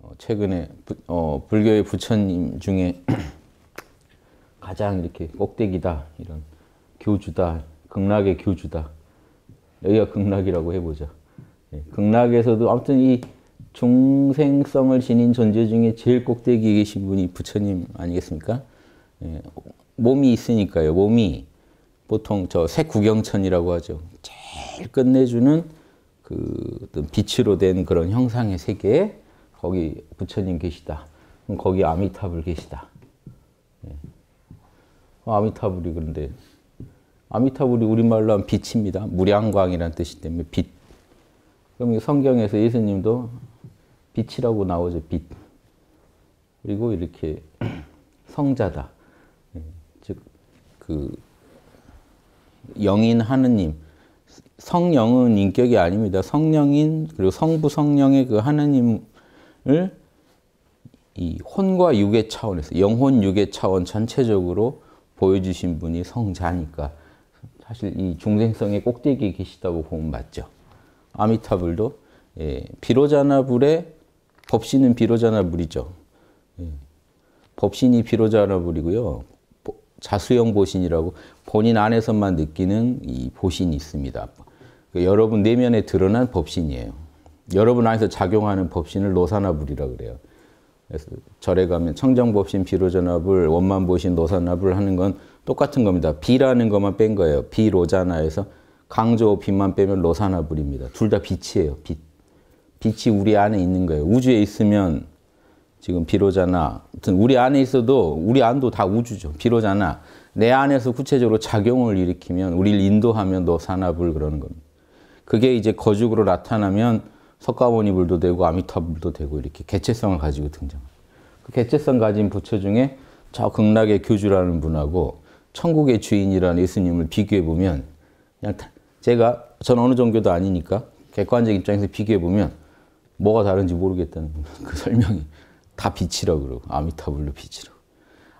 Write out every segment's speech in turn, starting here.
어, 최근에 부, 어, 불교의 부처님 중에 가장 이렇게 꼭대기다 이런 교주다 극락의 교주다 여기가 극락이라고 해보자 예, 극락에서도 아무튼 이 중생성을 지닌 존재 중에 제일 꼭대기에 계신 분이 부처님 아니겠습니까? 예, 몸이 있으니까요 몸이 보통 저 색구경천이라고 하죠 제일 끝내주는 그 어떤 빛으로 된 그런 형상의 세계에 거기 부처님 계시다. 그럼 거기 아미타불 계시다. 예. 어, 아미타불이 그런데 아미타불이 우리말로 하면 빛입니다. 무량광이라는 뜻이 때문에 빛. 그럼 성경에서 예수님도 빛이라고 나오죠. 빛. 그리고 이렇게 성자다. 예. 즉그 영인 하느님 성령은 인격이 아닙니다. 성령인 그리고 성부 성령의 그 하나님을 이 혼과 육의 차원에서 영혼 육의 차원 전체적으로 보여주신 분이 성자니까 사실 이 중생성의 꼭대기에 계시다고 보면 맞죠. 아미타불도 예, 비로자나 불에 법신은 비로자나 불이죠. 예, 법신이 비로자나 불이고요. 자수형 보신이라고 본인 안에서만 느끼는 이 보신이 있습니다. 그 여러분 내면에 드러난 법신이에요. 여러분 안에서 작용하는 법신을 노사나불이라 그래요. 그래서 절에 가면 청정법신, 비로전압을, 원만보신, 노사나불 하는 건 똑같은 겁니다. 비라는 것만 뺀 거예요. 비로자나에서 강조 빛만 빼면 노사나불입니다. 둘 다 빛이에요. 빛. 빛이 우리 안에 있는 거예요. 우주에 있으면 지금 비로자나 우리 안에 있어도 우리 안도 다 우주죠. 비로자나 내 안에서 구체적으로 작용을 일으키면 우리를 인도하면 노사나불 그러는 겁니다. 그게 이제 거죽으로 나타나면 석가모니 불도 되고 아미타불 도 되고 이렇게 개체성을 가지고 등장합니다. 그 개체성 가진 부처 중에 저 극락의 교주라는 분하고 천국의 주인이라는 예수님을 비교해 보면 그냥 제가 전 어느 종교도 아니니까 객관적 입장에서 비교해 보면 뭐가 다른지 모르겠다는 그 설명이 다 빛이라 그러고 아미타불로 빛이라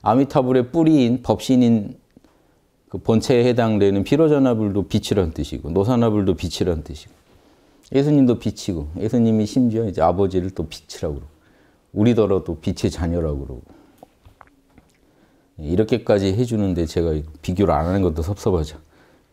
아미타불의 뿌리인 법신인 그 본체에 해당되는 피로전화불도 빛이란 뜻이고 노산화불도 빛이란 뜻이고 예수님도 빛이고 예수님이 심지어 이제 아버지를 또 빛이라고 그러고 우리더러 도 빛의 자녀라고 그러고 이렇게까지 해주는데 제가 비교를 안 하는 것도 섭섭하죠.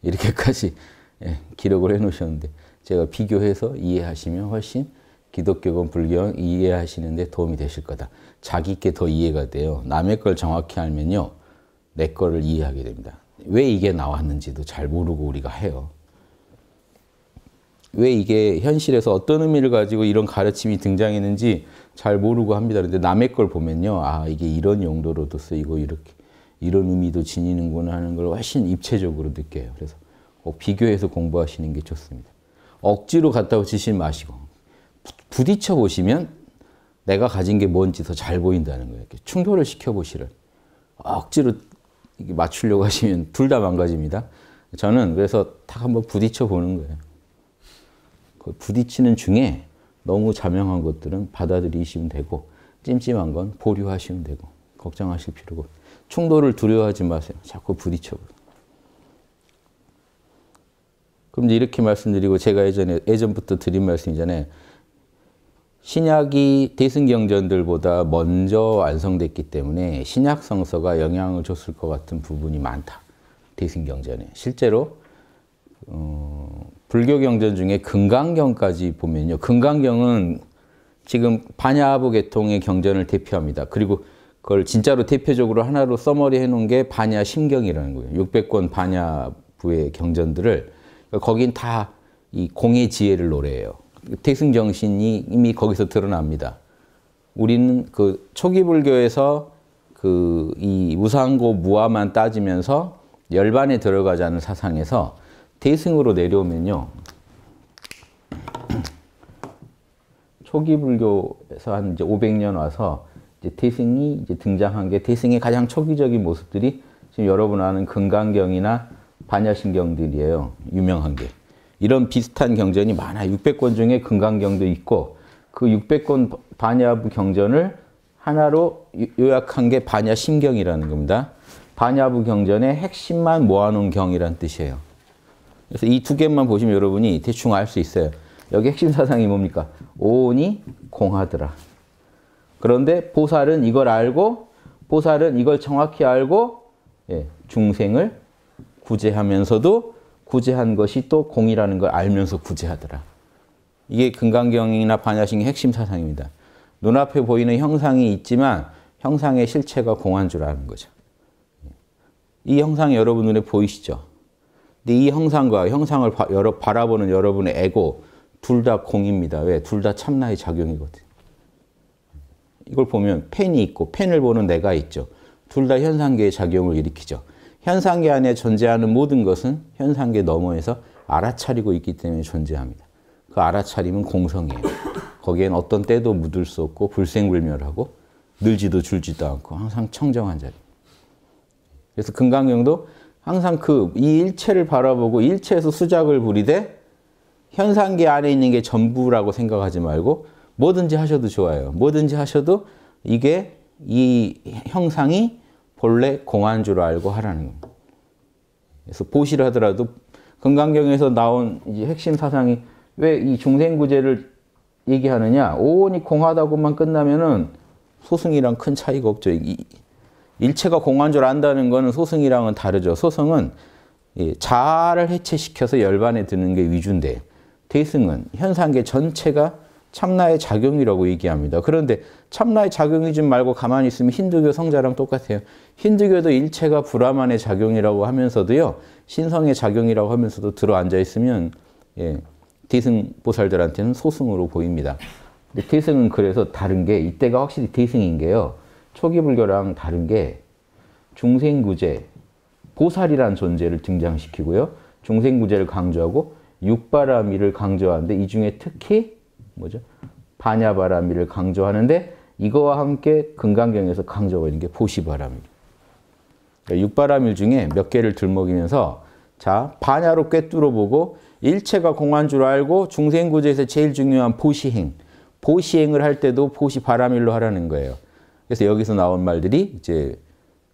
이렇게까지 예, 기록을 해놓으셨는데 제가 비교해서 이해하시면 훨씬 기독교건 불교건 이해하시는데 도움이 되실 거다. 자기 께더 이해가 돼요. 남의 걸 정확히 알면요. 내 거를 이해하게 됩니다. 왜 이게 나왔는지도 잘 모르고 우리가 해요. 왜 이게 현실에서 어떤 의미를 가지고 이런 가르침이 등장했는지 잘 모르고 합니다. 그런데 남의 걸 보면요. 아, 이게 이런 용도로도 쓰이고 이렇게 이런 의미도 지니는구나 하는 걸 훨씬 입체적으로 느껴요. 그래서 비교해서 공부하시는 게 좋습니다. 억지로 갖다 붙이지 마시고 부딪혀 보시면 내가 가진 게 뭔지 더 잘 보인다는 거예요. 충돌을 시켜 보시를 억지로 맞추려고 하시면 둘 다 망가집니다. 저는 그래서 탁 한번 부딪혀 보는 거예요. 그 부딪히는 중에 너무 자명한 것들은 받아들이시면 되고 찜찜한 건 보류하시면 되고 걱정하실 필요가 충돌을 두려워하지 마세요. 자꾸 부딪혀보세요. 그럼 이제 이렇게 말씀드리고 제가 예전에 예전부터 드린 말씀이잖아요. 신약이 대승경전들보다 먼저 완성됐기 때문에 신약 성서가 영향을 줬을 것 같은 부분이 많다. 대승경전에. 실제로 어, 불교 경전 중에 금강경까지 보면요. 금강경은 지금 반야부 계통의 경전을 대표합니다. 그리고 그걸 진짜로 대표적으로 하나로 써머리 해놓은 게 반야 심경이라는 거예요. 600권 반야부의 경전들을 거긴 다 이 공의 지혜를 노래해요. 태승 정신이 이미 거기서 드러납니다. 우리는 그 초기 불교에서 그 이 우상고 무아만 따지면서 열반에 들어가자는 사상에서 대승으로 내려오면요. 초기 불교에서 한 이제 500년 와서 이제 태승이 이제 등장한 게 태승의 가장 초기적인 모습들이 지금 여러분 아는 금강경이나 반야신경들이에요. 유명한 게. 이런 비슷한 경전이 많아. 600권 중에 금강경도 있고 그 600권 반야부 경전을 하나로 요약한 게 반야 심경이라는 겁니다. 반야부 경전의 핵심만 모아놓은 경이란 뜻이에요. 그래서 이 두 개만 보시면 여러분이 대충 알 수 있어요. 여기 핵심 사상이 뭡니까? 오온이 공하더라. 그런데 보살은 이걸 알고 보살은 이걸 정확히 알고 예, 중생을 구제하면서도 구제한 것이 또 공이라는 걸 알면서 구제하더라. 이게 금강경이나 반야심의 핵심 사상입니다. 눈앞에 보이는 형상이 있지만 형상의 실체가 공한 줄 아는 거죠. 이 형상이 여러분 눈에 보이시죠? 근데 이 형상과 형상을 바, 여러, 바라보는 여러분의 에고 둘 다 공입니다. 왜? 둘 다 참나의 작용이거든. 이걸 보면 펜이 있고 펜을 보는 내가 있죠. 둘 다 현상계의 작용을 일으키죠. 현상계 안에 존재하는 모든 것은 현상계 너머에서 알아차리고 있기 때문에 존재합니다. 그 알아차림은 공성이에요. 거기엔 어떤 때도 묻을 수 없고 불생불멸하고 늘지도 줄지도 않고 항상 청정한 자리. 그래서 금강경도 항상 그 이 일체를 바라보고 일체에서 수작을 부리되 현상계 안에 있는 게 전부라고 생각하지 말고 뭐든지 하셔도 좋아요. 뭐든지 하셔도 이게 이 형상이 본래 공한 줄 알고 하라는 겁니다. 그래서 보시를 하더라도 금강경에서 나온 핵심 사상이 왜 이 중생구제를 얘기하느냐 오온이 공하다고만 끝나면은 소승이랑 큰 차이가 없죠. 이, 일체가 공한 줄 안다는 거는 소승이랑은 다르죠. 소승은 자아를 해체시켜서 열반에 드는 게 위주인데 대승은 현상계 전체가 참나의 작용이라고 얘기합니다. 그런데 참나의 작용이지 말고 가만히 있으면 힌두교 성자랑 똑같아요. 힌두교도 일체가 브라만의 작용이라고 하면서도요. 신성의 작용이라고 하면서도 들어앉아 있으면 예, 대승 보살들한테는 소승으로 보입니다. 근데 대승은 그래서 다른 게 이때가 확실히 대승인 게요. 초기 불교랑 다른 게 중생구제, 보살이란 존재를 등장시키고요. 중생구제를 강조하고 육바라미를 강조하는데 이 중에 특히 뭐죠? 반야바람이를 강조하는데 이거와 함께 금강경에서 강조하고 있는 게 보시바람이. 그러니까 육바람일 중에 몇 개를 들먹이면서 자 반야로 꿰뚫어보고 일체가 공한 줄 알고 중생구제에서 제일 중요한 보시행, 보시행을 할 때도 보시바람일로 하라는 거예요. 그래서 여기서 나온 말들이 이제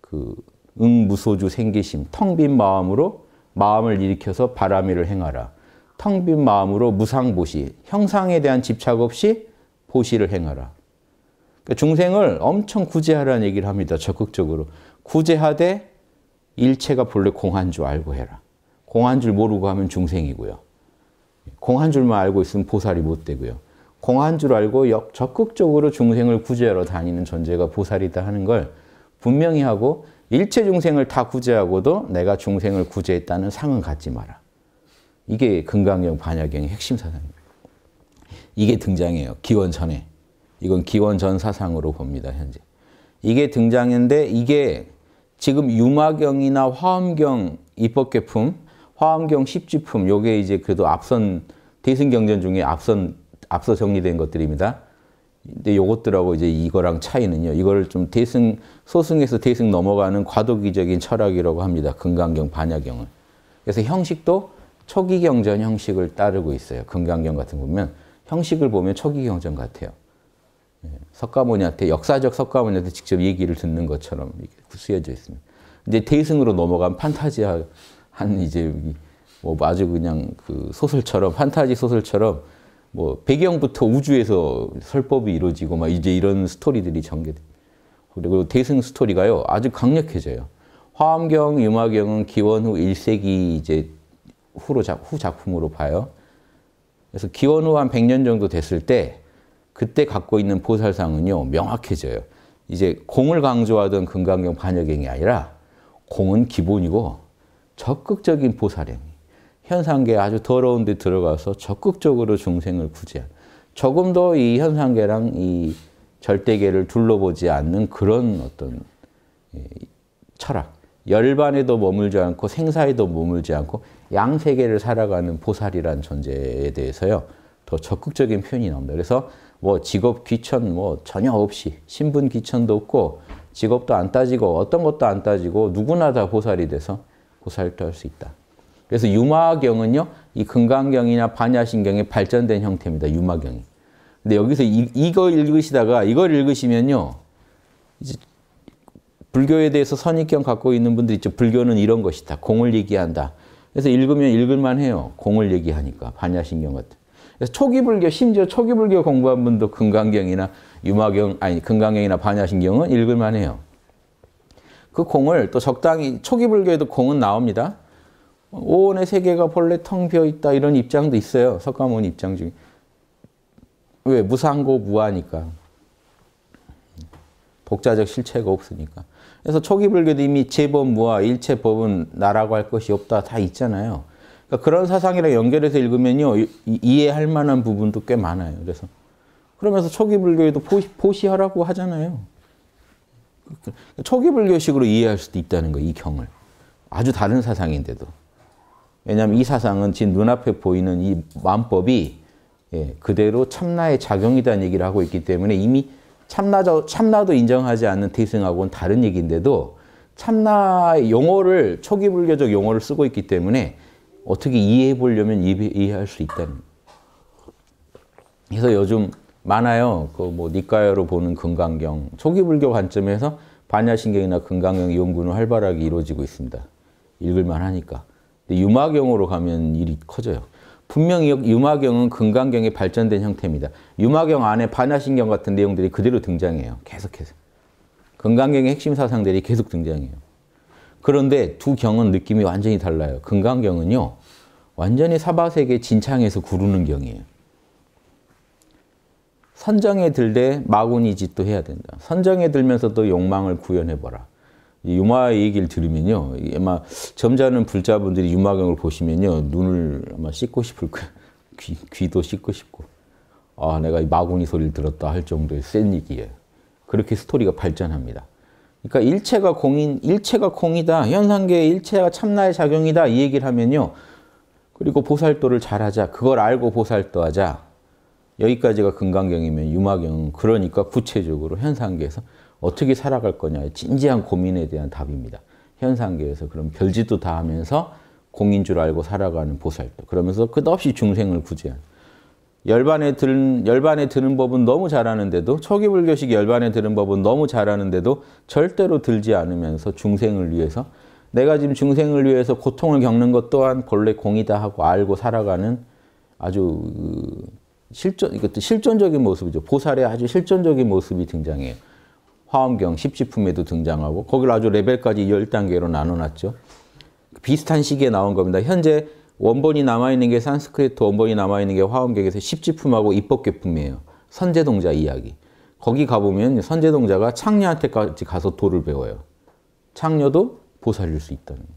그 응무소주 생기심, 텅 빈 마음으로 마음을 일으켜서 바람일을 행하라. 텅빈 마음으로 무상보시, 형상에 대한 집착 없이 보시를 행하라. 그러니까 중생을 엄청 구제하라는 얘기를 합니다. 적극적으로. 구제하되 일체가 본래 공한 줄 알고 해라. 공한 줄 모르고 하면 중생이고요. 공한 줄만 알고 있으면 보살이 못 되고요. 공한 줄 알고 적극적으로 중생을 구제하러 다니는 존재가 보살이다 하는 걸 분명히 하고 일체 중생을 다 구제하고도 내가 중생을 구제했다는 상은 갖지 마라. 이게 금강경 반야경의 핵심 사상입니다. 이게 등장해요. 기원 전에. 이건 기원 전 사상으로 봅니다, 현재. 이게 등장인데 이게 지금 유마경이나 화엄경 입법개품, 화엄경 십지품 요게 이제 그래도 앞선 대승경전 중에 앞선 앞서 정리된 것들입니다. 근데 요것들하고 이제 이거랑 차이는요. 이거를 좀 대승 소승에서 대승 넘어가는 과도기적인 철학이라고 합니다. 금강경 반야경은. 그래서 형식도 초기 경전 형식을 따르고 있어요. 금강경 같은 보면 형식을 보면 초기 경전 같아요. 예, 석가모니한테 역사적 석가모니한테 직접 얘기를 듣는 것처럼 구수해져 있습니다. 이제 대승으로 넘어간 판타지한 이제 뭐 아주 그냥 그 소설처럼 판타지 소설처럼 뭐 배경부터 우주에서 설법이 이루어지고 막 이제 이런 스토리들이 전개돼. 그리고 대승 스토리가요 아주 강력해져요. 화엄경, 유마경은 기원 후 1세기 이제 후로 작, 후 작품으로 봐요. 그래서 기원 후 한 100년 정도 됐을 때 그때 갖고 있는 보살상은요 명확해져요. 이제 공을 강조하던 금강경 반역행이 아니라 공은 기본이고 적극적인 보살행. 현상계 아주 더러운 데 들어가서 적극적으로 중생을 구제한. 조금 더 이 현상계랑 이 절대계를 둘러보지 않는 그런 어떤 철학. 열반에도 머물지 않고 생사에도 머물지 않고 양세계를 살아가는 보살이라는 존재에 대해서요. 더 적극적인 표현이 나옵니다. 그래서 뭐 직업 귀천 뭐 전혀 없이 신분 귀천도 없고 직업도 안 따지고 어떤 것도 안 따지고 누구나 다 보살이 돼서 보살도 할 수 있다. 그래서 유마경은요. 이 금강경이나 반야신경의 발전된 형태입니다. 유마경이. 근데 여기서 이, 이거 읽으시다가 이걸 읽으시면요. 이제 불교에 대해서 선입견 갖고 있는 분들 있죠. 불교는 이런 것이다. 공을 얘기한다. 그래서 읽으면 읽을만 해요. 공을 얘기하니까 반야신경 같은. 그래서 초기 불교 심지어 초기 불교 공부한 분도 금강경이나 유마경 아니 금강경이나 반야신경은 읽을만 해요. 그 공을 또 적당히 초기 불교에도 공은 나옵니다. 오온의 세계가 본래 텅 비어 있다 이런 입장도 있어요. 석가모니 입장 중에. 왜 무상고 무하니까. 복자적 실체가 없으니까. 그래서 초기 불교도 이미 제법 무아 일체 법은 나라고 할 것이 없다 다 있잖아요. 그러니까 그런 사상이랑 연결해서 읽으면요 이, 이해할 만한 부분도 꽤 많아요. 그래서 그러면서 초기 불교에도 포시, 포시하라고 하잖아요. 초기 불교식으로 이해할 수도 있다는 거 이 경을. 아주 다른 사상인데도. 왜냐하면 이 사상은 진 눈앞에 보이는 이마법이 예, 그대로 참나의 작용이라는 얘기를 하고 있기 때문에 이미 참나도, 참나도 인정하지 않는 태생하고는 다른 얘기인데도 참나 의 용어를 초기 불교적 용어를 쓰고 있기 때문에 어떻게 이해해 보려면 이해할 수 있다는 그래서 요즘 많아요. 그 뭐 니까요로 보는 금강경. 초기 불교 관점에서 반야신경이나 금강경 연구는 활발하게 이루어지고 있습니다. 읽을만 하니까. 근데 유마경으로 가면 일이 커져요. 분명히 유마경은 금강경에 발전된 형태입니다. 유마경 안에 반야신경 같은 내용들이 그대로 등장해요. 계속해서. 금강경의 핵심 사상들이 계속 등장해요. 그런데 두 경은 느낌이 완전히 달라요. 금강경은요. 완전히 사바세계 진창에서 구르는 경이에요. 선정에 들되 마구니짓도 해야 된다. 선정에 들면서도 욕망을 구현해보라. 유마 얘기를 들으면요. 아마 점잖은 불자분들이 유마경을 보시면요. 눈을 아마 씻고 싶을 거예요. 귀, 귀도 씻고 싶고. 아, 내가 이 마구니 소리를 들었다 할 정도의 센 얘기예요. 그렇게 스토리가 발전합니다. 그러니까 일체가 공인, 일체가 공이다. 현상계의 일체가 참나의 작용이다. 이 얘기를 하면요. 그리고 보살도를 잘하자. 그걸 알고 보살도하자. 여기까지가 금강경이면 유마경은 그러니까 구체적으로 현상계에서 어떻게 살아갈 거냐의 진지한 고민에 대한 답입니다. 현상계에서 그럼 별짓도 다 하면서 공인 줄 알고 살아가는 보살도 그러면서 끝없이 중생을 구제한 열반에 드는 열반에 드는 법은 너무 잘하는데도 초기 불교식 열반에 드는 법은 너무 잘하는데도 절대로 들지 않으면서 중생을 위해서 내가 지금 중생을 위해서 고통을 겪는 것 또한 본래 공이다 하고 알고 살아가는 아주 그 실존 이것도 실존적인 모습이죠 보살의 아주 실존적인 모습이 등장해요. 화엄경 십지품에도 등장하고 거기를 아주 레벨까지 10단계로 나눠놨죠. 비슷한 시기에 나온 겁니다. 현재 원본이 남아있는 게 산스크리트 원본이 남아있는 게 화엄경에서 십지품하고 입법계품이에요. 선제동자 이야기. 거기 가보면 선제동자가 창녀한테까지 가서 도를 배워요. 창녀도 보살릴 수 있다는 거예요.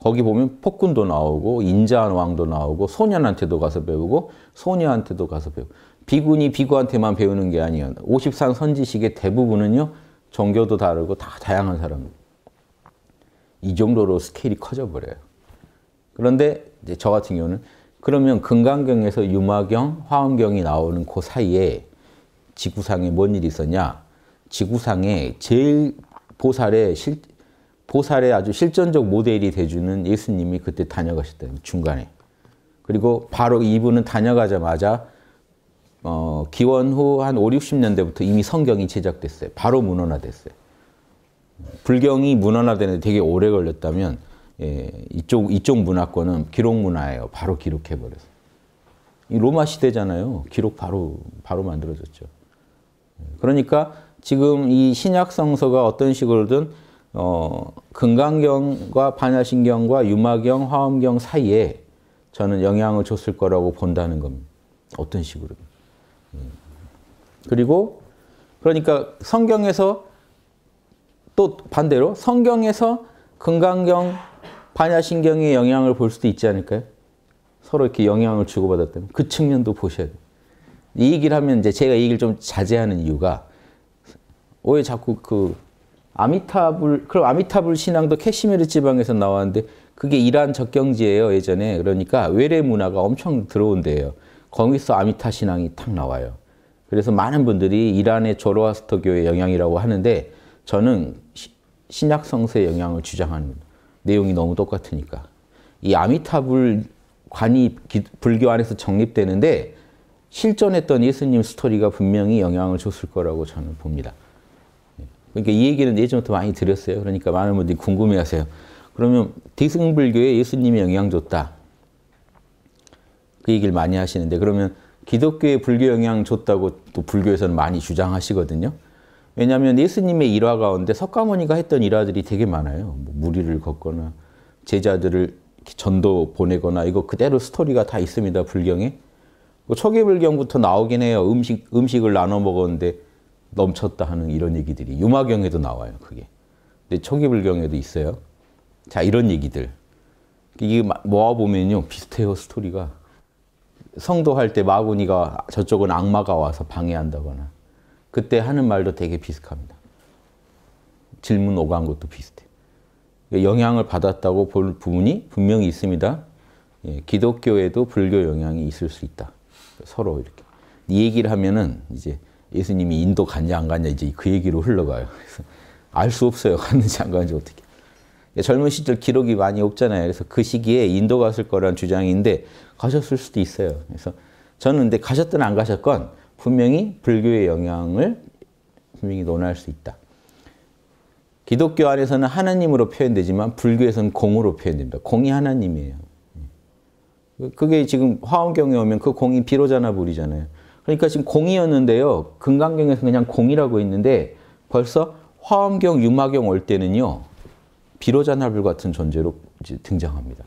거기 보면 폭군도 나오고 인자한 왕도 나오고 소년한테도 가서 배우고 소녀한테도 가서 배우고 비군이 비구한테만 배우는 게 아니에요. 53 선지식의 대부분은요. 종교도 다르고 다 다양한 사람. 이 정도로 스케일이 커져버려요. 그런데 이제 저 같은 경우는 그러면 금강경에서 유마경, 화엄경이 나오는 그 사이에 지구상에 뭔 일이 있었냐? 지구상에 제일 보살의 실, 보살의 아주 실전적 모델이 돼주는 예수님이 그때 다녀가셨다 중간에. 그리고 바로 이분은 다녀가자마자 어, 기원 후 한 5, 60년대부터 이미 성경이 제작됐어요. 바로 문헌화됐어요. 불경이 문헌화되는데 되게 오래 걸렸다면 예, 이쪽 이쪽 문화권은 기록 문화예요. 바로 기록해 버려서. 이 로마 시대잖아요. 기록 바로 바로 만들어졌죠. 그러니까 지금 이 신약 성서가 어떤 식으로든 어, 금강경과 반야신경과 유마경, 화엄경 사이에 저는 영향을 줬을 거라고 본다는 겁니다. 어떤 식으로든. 그리고 그러니까 성경에서 또 반대로 성경에서 금강경 반야신경의 영향을 볼 수도 있지 않을까요? 서로 이렇게 영향을 주고받았다면 그 측면도 보셔야 돼요. 이 얘기를 하면 이제 제가 이 얘기를 좀 자제하는 이유가 왜 자꾸 그 아미타불 그럼 아미타불 신앙도 캐시메르 지방에서 나왔는데 그게 이란 적경지예요 예전에 그러니까 외래 문화가 엄청 들어온대요. 거기서 아미타 신앙이 탁 나와요. 그래서 많은 분들이 이란의 조로아스터 교의 영향이라고 하는데 저는 신약 성서의 영향을 주장하는 내용이 너무 똑같으니까 이 아미타불 관이 불교 안에서 정립되는데 실존했던 예수님 스토리가 분명히 영향을 줬을 거라고 저는 봅니다. 예. 그러니까 이 얘기는 예전부터 많이 드렸어요. 그러니까 많은 분들이 궁금해하세요. 그러면 대승불교에 예수님이 영향 줬다. 그 얘기를 많이 하시는데 그러면 기독교에 불교 영향 줬다고 또 불교에서는 많이 주장하시거든요. 왜냐하면 예수님의 일화 가운데 석가모니가 했던 일화들이 되게 많아요. 뭐 무리를 걷거나 제자들을 전도 보내거나 이거 그대로 스토리가 다 있습니다. 불경에. 뭐초기불경부터 나오긴 해요. 음식, 음식을 나눠 먹었는데 넘쳤다 하는 이런 얘기들이 유마경에도 나와요. 그게. 근데 초기불경에도 있어요. 자 이런 얘기들. 이게 모아보면요. 비슷해요. 스토리가. 성도할 때 마구니가 저쪽은 악마가 와서 방해한다거나 그때 하는 말도 되게 비슷합니다. 질문 오간 것도 비슷해. 그러니까 영향을 받았다고 볼 부분이 분명히 있습니다. 예, 기독교에도 불교 영향이 있을 수 있다. 서로 이렇게 이 얘기를 하면은 이제 예수님이 인도 갔냐 안 갔냐 이제 그 얘기로 흘러가요. 그래서 알수 없어요. 갔는지 안 갔는지 어떻게. 예, 젊은 시절 기록이 많이 없잖아요. 그래서 그 시기에 인도 갔을 거란 주장인데 가셨을 수도 있어요. 그래서 저는 근데 가셨든 안 가셨건 분명히 불교의 영향을 분명히 논할 수 있다. 기독교 안에서는 하나님으로 표현되지만 불교에서는 공으로 표현됩니다. 공이 하나님이에요. 예. 그게 지금 화엄경에 오면 그 공이 비로자나 불이잖아요. 그러니까 지금 공이었는데요. 금강경에서 그냥 공이라고 있는데 벌써 화엄경, 유마경 올 때는요. 비로자나불 같은 존재로 등장합니다.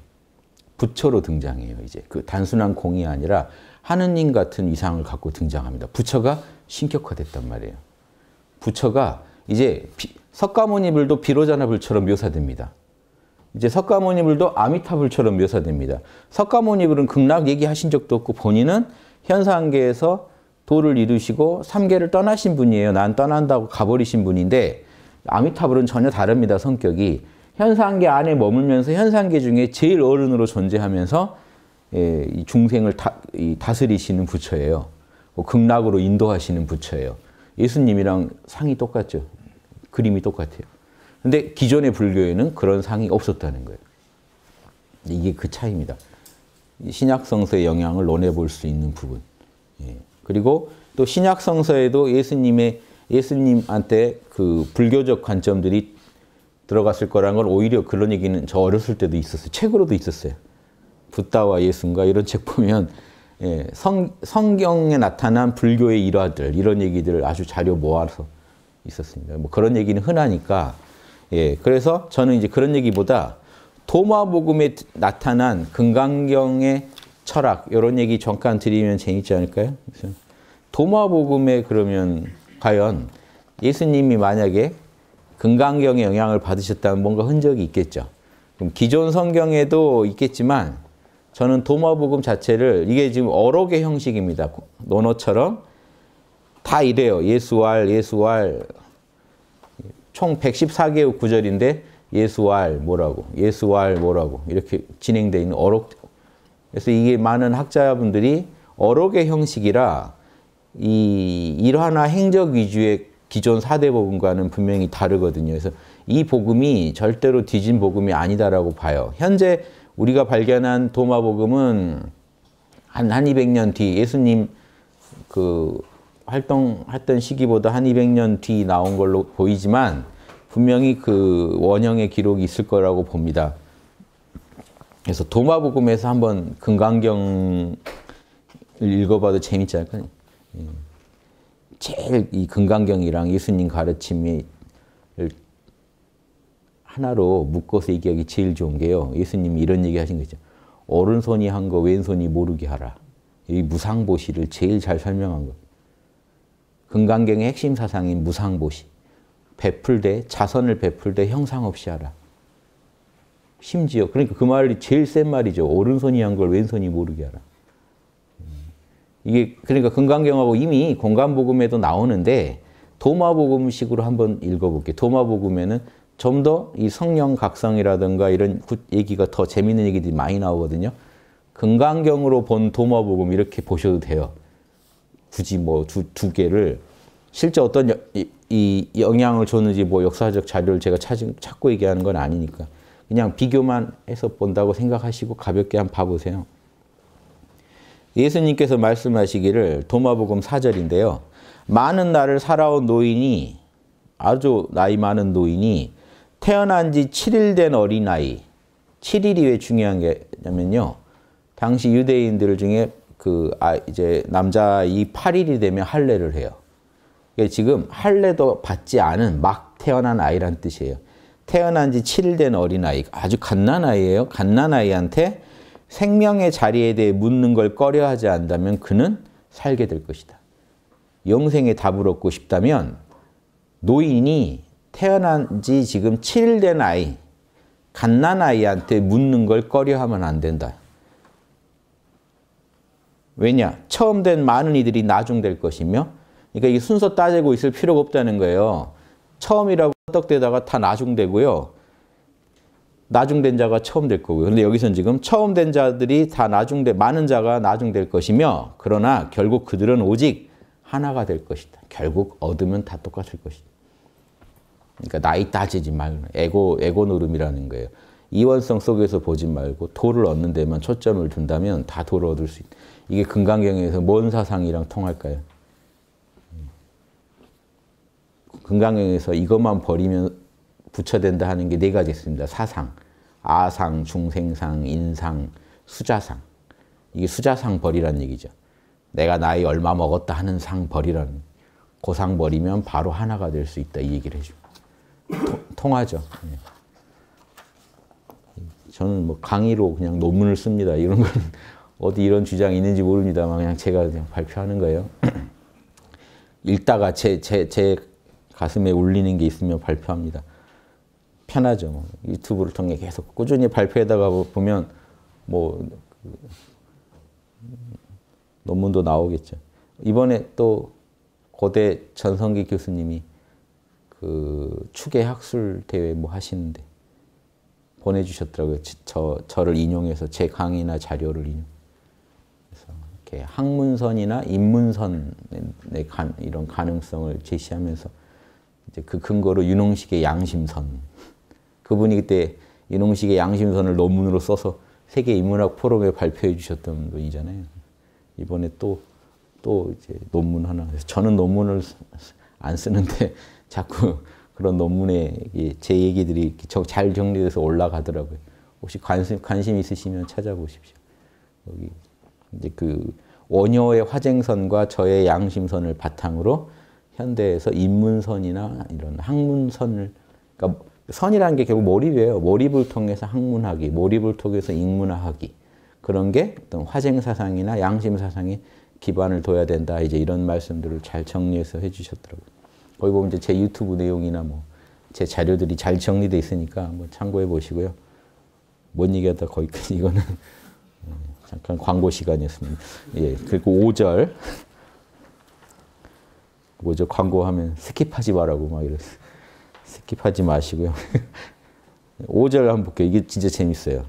부처로 등장해요. 이제 그 단순한 공이 아니라 하느님 같은 이상을 갖고 등장합니다. 부처가 신격화됐단 말이에요. 부처가 이제 석가모니불도 비로자나불처럼 묘사됩니다. 이제 석가모니불도 아미타불처럼 묘사됩니다. 석가모니불은 극락 얘기하신 적도 없고 본인은 현상계에서 도를 이루시고 삼계를 떠나신 분이에요. 난 떠난다고 가버리신 분인데 아미타불은 전혀 다릅니다. 성격이 현상계 안에 머물면서 현상계 중에 제일 어른으로 존재하면서 예, 이 중생을 다, 이 다스리시는 부처예요. 뭐 극락으로 인도하시는 부처예요. 예수님이랑 상이 똑같죠. 그림이 똑같아요. 근데 기존의 불교에는 그런 상이 없었다는 거예요. 이게 그 차이입니다. 신약성서의 영향을 논해 볼 수 있는 부분. 예. 그리고 또 신약성서에도 예수님의 예수님한테 그 불교적 관점들이 들어갔을 거라는 걸 오히려 그런 얘기는 저 어렸을 때도 있었어요. 책으로도 있었어요. 붓다와 예수인가 이런 책 보면 예, 성, 성경에 나타난 불교의 일화들 이런 얘기들을 아주 자료 모아서 있었습니다. 뭐 그런 얘기는 흔하니까 예, 그래서 저는 이제 그런 얘기보다 도마복음에 나타난 금강경의 철학 이런 얘기 잠깐 드리면 재밌지 않을까요? 도마복음에 그러면 과연 예수님이 만약에 금강경의 영향을 받으셨다면 뭔가 흔적이 있겠죠. 그럼 기존 성경에도 있겠지만 저는 도마복음 자체를 이게 지금 어록의 형식입니다. 논어처럼 다 이래요. 예수알, 예수알 총 114개의 구절인데 예수알 뭐라고, 예수알 뭐라고 이렇게 진행되 있는 어록. 그래서 이게 많은 학자분들이 어록의 형식이라 이 일화나 행적 위주의 기존 4대 복음과는 분명히 다르거든요. 그래서 이 복음이 절대로 뒤진 복음이 아니다라고 봐요. 현재 우리가 발견한 도마 복음은 한, 한 200년 뒤 예수님 그 활동했던 시기보다 한 200년 뒤 나온 걸로 보이지만 분명히 그 원형의 기록이 있을 거라고 봅니다. 그래서 도마복음에서 한번 금강경 읽어봐도 재밌지 않을까요? 예. 제일 이 금강경이랑 예수님 가르침이 하나로 묶어서 얘기하기 제일 좋은 게요. 예수님이 이런 얘기 하신 거죠. 오른손이 한 거 왼손이 모르게 하라. 이 무상보시를 제일 잘 설명한 거. 금강경의 핵심 사상인 무상보시. 베풀되 자선을 베풀되 형상 없이 하라. 심지어 그러니까 그 말이 제일 센 말이죠. 오른손이 한 걸 왼손이 모르게 하라. 이게 그러니까 금강경하고 이미 공간복음에도 나오는데 도마복음식으로 한번 읽어볼게요. 도마복음에는 좀 더 이 성령 각성이라든가 이런 얘기가 더 재밌는 얘기들이 많이 나오거든요. 금강경으로 본 도마복음 이렇게 보셔도 돼요. 굳이 뭐 두 두 개를 실제 어떤 여, 이, 이, 영향을 줬는지 뭐 역사적 자료를 제가 찾, 찾고 얘기하는 건 아니니까 그냥 비교만 해서 본다고 생각하시고 가볍게 한번 봐보세요. 예수님께서 말씀하시기를 도마복음 4절인데요. 많은 날을 살아온 노인이 아주 나이 많은 노인이 태어난 지 7일 된 어린아이 7일이 왜 중요한 게냐면요. 당시 유대인들 중에 그 아, 이제 남자 이 8일이 되면 할례를 해요. 그러니까 지금 할례도 받지 않은 막 태어난 아이란 뜻이에요. 태어난 지 7일 된 어린아이, 아주 갓난아이예요. 갓난아이한테 생명의 자리에 대해 묻는 걸 꺼려하지 않다면 그는 살게 될 것이다. 영생의 답을 얻고 싶다면 노인이 태어난 지 지금 7일 된 아이, 갓난 아이한테 묻는 걸 꺼려하면 안 된다. 왜냐? 처음 된 많은 이들이 나중될 것이며 그러니까 이 순서 따지고 있을 필요가 없다는 거예요. 처음이라고 떡대다가 다 나중되고요. 나중된 자가 처음 될 거고요. 그런데 여기서는 지금 처음 된 자들이 다 나중돼 많은 자가 나중될 것이며 그러나 결국 그들은 오직 하나가 될 것이다. 결국 얻으면 다 똑같을 것이다. 그러니까 나이 따지지 말고 에고 에고 노름이라는 거예요. 이원성 속에서 보지 말고 도를 얻는 데만 초점을 둔다면 다 도를 얻을 수 있다. 이게 금강경에서 뭔 사상이랑 통할까요? 음. 금강경에서 이것만 버리면 부처 된다 하는 게 네 가지 있습니다. 사상, 아상, 중생상, 인상, 수자상. 이게 수자상 벌이라는 얘기죠. 내가 나이 얼마 먹었다 하는 상 벌이라는 고상 그 벌이면 바로 하나가 될 수 있다 이 얘기를 해줍니 통하죠. 예. 저는 뭐 강의로 그냥 논문을 씁니다. 이런 건 어디 이런 주장이 있는지 모릅니다만 그냥 제가 그냥 발표하는 거예요. 읽다가 제, 제, 제 가슴에 울리는 게 있으면 발표합니다. 편하죠. 유튜브를 통해 계속 꾸준히 발표에다가 보면 뭐 논문도 나오겠죠. 이번에 또 고대 전성기 교수님이 그 축의 학술 대회 뭐 하시는데 보내주셨더라고요. 저 저를 인용해서 제 강의나 자료를 인용. 그래서 이렇게 학문선이나 인문선의 이런 가능성을 제시하면서 이제 그 근거로 윤홍식의 양심선 그분이 그때 이농식의 양심선을 논문으로 써서 세계 인문학 포럼에 발표해 주셨던 분이잖아요. 이번에 또, 또 이제 논문 하나. 저는 논문을 안 쓰는데 자꾸 그런 논문에 제 얘기들이 잘 정리돼서 올라가더라고요. 혹시 관심, 관심 있으시면 찾아보십시오. 여기 이제 그 원효의 화쟁선과 저의 양심선을 바탕으로 현대에서 인문선이나 이런 학문선을 그러니까 선이라는 게 결국 몰입이에요. 몰입을 통해서 학문하기, 몰입을 통해서 인문화하기. 그런 게 어떤 화쟁사상이나 양심사상에 기반을 둬야 된다. 이제 이런 말씀들을 잘 정리해서 해주셨더라고요. 거기 보면 이제 제 유튜브 내용이나 뭐제 자료들이 잘 정리돼 있으니까 한번 참고해 보시고요. 뭔 얘기하다 거기까지 이거는 어, 잠깐 광고 시간이었습니다. 예, 그리고 5절. 뭐죠? 광고하면 스킵하지 말라고 막 이랬어요. 스킵하지 마시고요. 5절 한번 볼게요. 이게 진짜 재밌어요.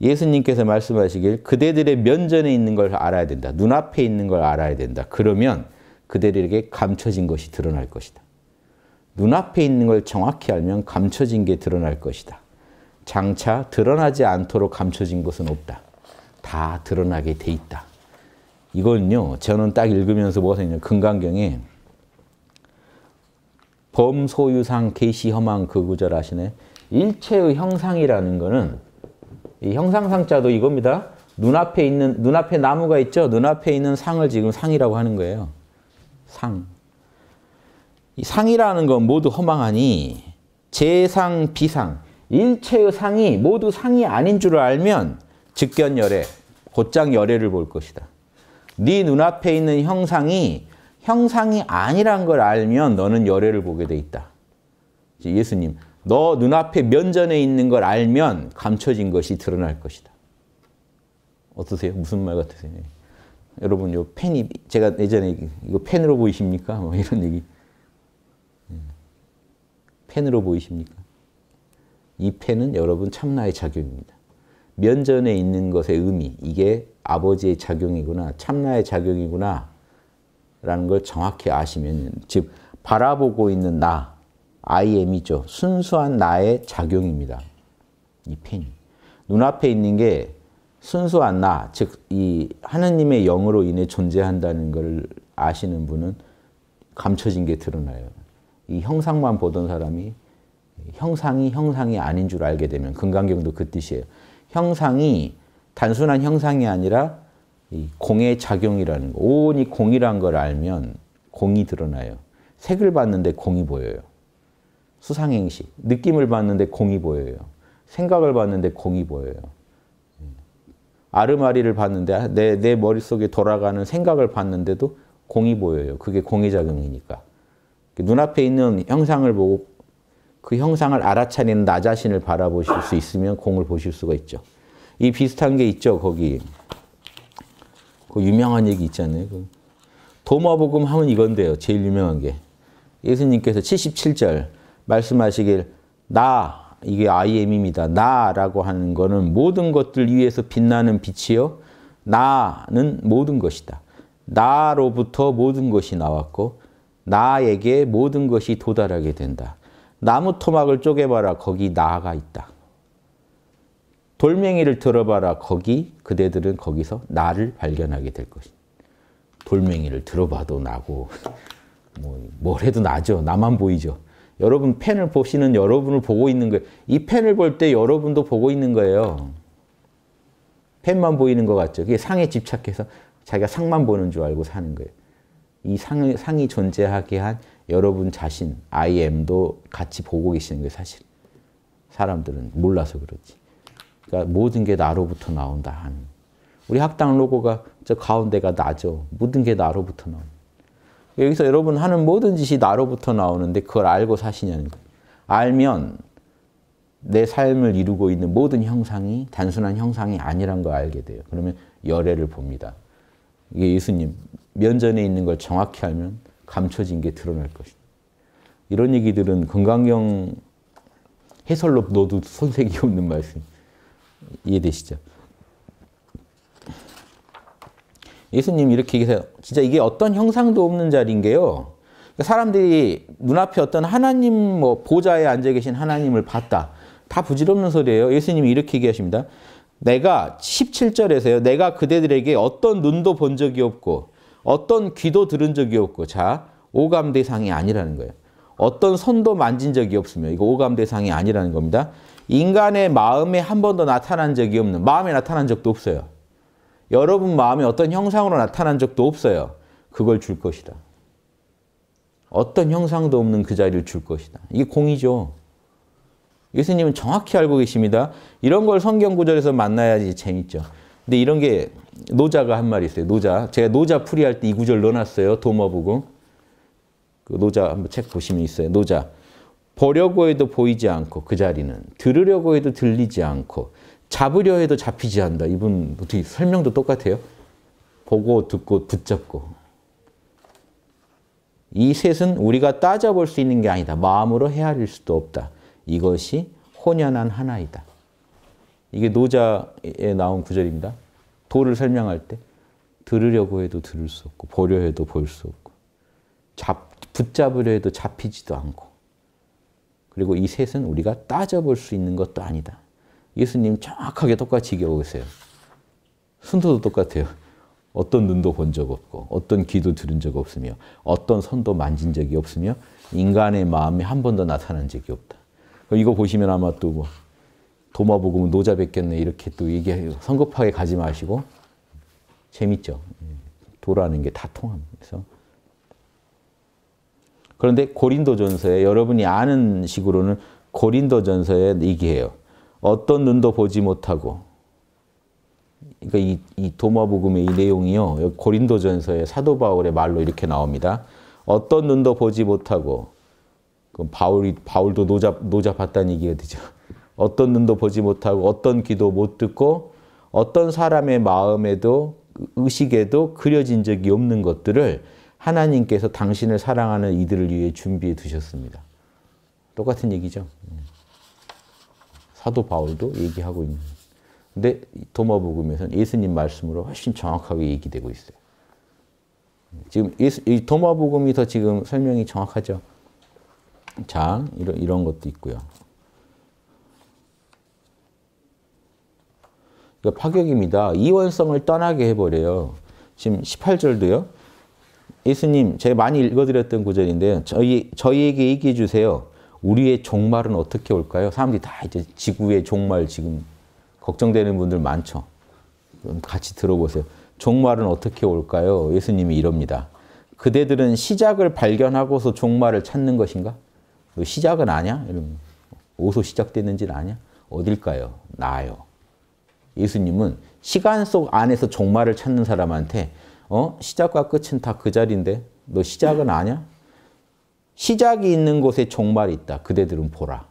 예수님께서 말씀하시길 그대들의 면전에 있는 걸 알아야 된다. 눈앞에 있는 걸 알아야 된다. 그러면 그대들에게 감춰진 것이 드러날 것이다. 눈앞에 있는 걸 정확히 알면 감춰진 게 드러날 것이다. 장차 드러나지 않도록 감춰진 것은 없다. 다 드러나게 돼 있다. 이건요, 저는 딱 읽으면서 뭐가 생냐 금강경에 범소유상 개시 험한 그 구절 아시네. 일체의 형상이라는 거는 이 형상상자도 이겁니다. 눈앞에 있는 눈앞에 나무가 있죠. 눈앞에 있는 상을 지금 상이라고 하는 거예요. 상. 이 상이라는 건 모두 허망하니 재상 비상 일체의 상이 모두 상이 아닌 줄 알면 즉견 열애 곧장 열애를 볼 것이다. 네 눈앞에 있는 형상이 형상이 아니란 걸 알면 너는 열애를 보게 돼 있다. 예수님, 너 눈앞에 면전에 있는 걸 알면 감춰진 것이 드러날 것이다. 어떠세요? 무슨 말 같으세요? 여러분, 요 펜이, 제가 예전에 이거 펜으로 보이십니까? 뭐 이런 얘기. 예. 펜으로 보이십니까? 이 펜은 여러분 참나의 작용입니다. 면전에 있는 것의 의미, 이게 아버지의 작용이구나, 참나의 작용이구나 라는 걸 정확히 아시면, 즉, 바라보고 있는 나, I am이죠. 순수한 나의 작용입니다. 이 펜이. 눈앞에 있는 게 순수한 나, 즉, 이 하느님의 영으로 인해 존재한다는 걸 아시는 분은 감춰진 게 드러나요. 이 형상만 보던 사람이 형상이 형상이 아닌 줄 알게 되면, 금강경도 그 뜻이에요. 형상이 단순한 형상이 아니라 이 공의 작용이라는 거, 온이 공이란 걸 알면 공이 드러나요. 색을 봤는데 공이 보여요. 수상행식. 느낌을 봤는데 공이 보여요. 생각을 봤는데 공이 보여요. 예. 아르마리를 봤는데 아, 내, 내 머릿속에 돌아가는 생각을 봤는데도 공이 보여요. 그게 공의 작용이니까. 눈앞에 있는 형상을 보고 그 형상을 알아차리는 나 자신을 바라보실 수 있으면 공을 보실 수가 있죠. 이 비슷한 게 있죠, 거기. 그 유명한 얘기 있잖아요. 그 도마복음 하면 이건데요. 제일 유명한 게. 예수님께서 77절 말씀하시길 나 이게 I am입니다. 나라고 하는 거는 모든 것들 위에서 빛나는 빛이요. 나는 모든 것이다. 나로부터 모든 것이 나왔고 나에게 모든 것이 도달하게 된다. 나무 토막을 쪼개봐라. 거기 나가 있다. 돌멩이를 들어봐라 거기 그대들은 거기서 나를 발견하게 될 것이다. 돌멩이를 들어봐도 나고 뭐뭘 해도 나죠. 나만 보이죠. 여러분 펜을 보시는 여러분을 보고 있는 거예요. 이 펜을 볼 때 여러분도 보고 있는 거예요. 펜만 보이는 것 같죠. 그게 상에 집착해서 자기가 상만 보는 줄 알고 사는 거예요. 이 상, 상이 존재하게 한 여러분 자신, I am도 같이 보고 계시는 게 사실. 사람들은 몰라서 그렇지. 그러니까 모든 게 나로부터 나온다. 우리 학당 로고가 저 가운데가 나죠. 모든 게 나로부터 나온 여기서 여러분 하는 모든 짓이 나로부터 나오는데 그걸 알고 사시냐는 거예요. 알면 내 삶을 이루고 있는 모든 형상이 단순한 형상이 아니란 걸 알게 돼요. 그러면 열애를 봅니다. 이게 예수님 면전에 있는 걸 정확히 알면 감춰진 게 드러날 것이다. 이런 얘기들은 건강경 해설로 넣어도 손색이 없는 말씀 이해되시죠? 예수님이 렇게 얘기해서 진짜 이게 어떤 형상도 없는 자리인 게요. 그러니까 사람들이 눈앞에 어떤 하나님 뭐 보좌에 앉아 계신 하나님을 봤다. 다 부질없는 소리예요. 예수님이 이렇게 얘기하십니다. 내가 17절에서요. 내가 그대들에게 어떤 눈도 본 적이 없고 어떤 귀도 들은 적이 없고 자 오감 대상이 아니라는 거예요. 어떤 손도 만진 적이 없으며 이거 오감 대상이 아니라는 겁니다. 인간의 마음에 한 번도 나타난 적이 없는, 마음에 나타난 적도 없어요. 여러분 마음에 어떤 형상으로 나타난 적도 없어요. 그걸 줄 것이다. 어떤 형상도 없는 그 자리를 줄 것이다. 이게 공이죠. 예수님은 정확히 알고 계십니다. 이런 걸 성경 구절에서 만나야지 재밌죠. 근데 이런 게 노자가 한 말이 있어요. 노자. 제가 노자 풀이할 때 이 구절 넣어놨어요. 도머부고. 그 노자 한번 책 보시면 있어요. 노자. 보려고 해도 보이지 않고 그 자리는 들으려고 해도 들리지 않고 잡으려 해도 잡히지 않다. 이분 어떻게 설명도 똑같아요? 보고 듣고 붙잡고. 이 셋은 우리가 따져볼 수 있는 게 아니다. 마음으로 헤아릴 수도 없다. 이것이 혼연한 하나이다. 이게 노자에 나온 구절입니다. 도를 설명할 때 들으려고 해도 들을 수 없고 보려 해도 볼 수 없고 잡, 붙잡으려 해도 잡히지도 않고 그리고 이 셋은 우리가 따져볼 수 있는 것도 아니다. 예수님 정확하게 똑같이 얘기하세요 순서도 똑같아요. 어떤 눈도 본 적 없고 어떤 귀도 들은 적 없으며 어떤 손도 만진 적이 없으며 인간의 마음이 한 번도 나타난 적이 없다. 이거 보시면 아마 또뭐 도마복음 노자 뵙겠네 이렇게 또 얘기해요. 성급하게 가지 마시고 재밌죠. 예. 도라는 게 다 통합니다. 그래서 그런데 고린도전서에 여러분이 아는 식으로는 고린도전서에 얘기해요. 어떤 눈도 보지 못하고 그러니까 이, 이 도마복음의 이 내용이요. 고린도전서의 사도 바울의 말로 이렇게 나옵니다. 어떤 눈도 보지 못하고 그럼 바울이 바울도 노잡 노잡았다는 얘기가 되죠. 어떤 눈도 보지 못하고 어떤 귀도 못 듣고 어떤 사람의 마음에도 의식에도 그려진 적이 없는 것들을 하나님께서 당신을 사랑하는 이들을 위해 준비해 두셨습니다. 똑같은 얘기죠. 사도 바울도 얘기하고 있는. 근데 도마복음에서는 예수님 말씀으로 훨씬 정확하게 얘기되고 있어요. 지금 예수, 이 도마복음이 더 지금 설명이 정확하죠. 자, 이런, 이런 것도 있고요. 그러니까 파격입니다. 이원성을 떠나게 해버려요. 지금 18절도요. 예수님, 제가 많이 읽어드렸던 구절인데요. 저희, 저희에게 얘기해 주세요. 우리의 종말은 어떻게 올까요? 사람들이 다 이제 지구의 종말 지금 걱정되는 분들 많죠. 같이 들어보세요. 종말은 어떻게 올까요? 예수님이 이럽니다. 그대들은 시작을 발견하고서 종말을 찾는 것인가? 뭐 시작은 아냐? 어디서 시작됐는지는 아냐? 어딜까요? 나요. 예수님은 시간 속 안에서 종말을 찾는 사람한테 어? 시작과 끝은 다 그 자리인데 너 시작은 아냐? 시작이 있는 곳에 종말이 있다. 그대들은 보라.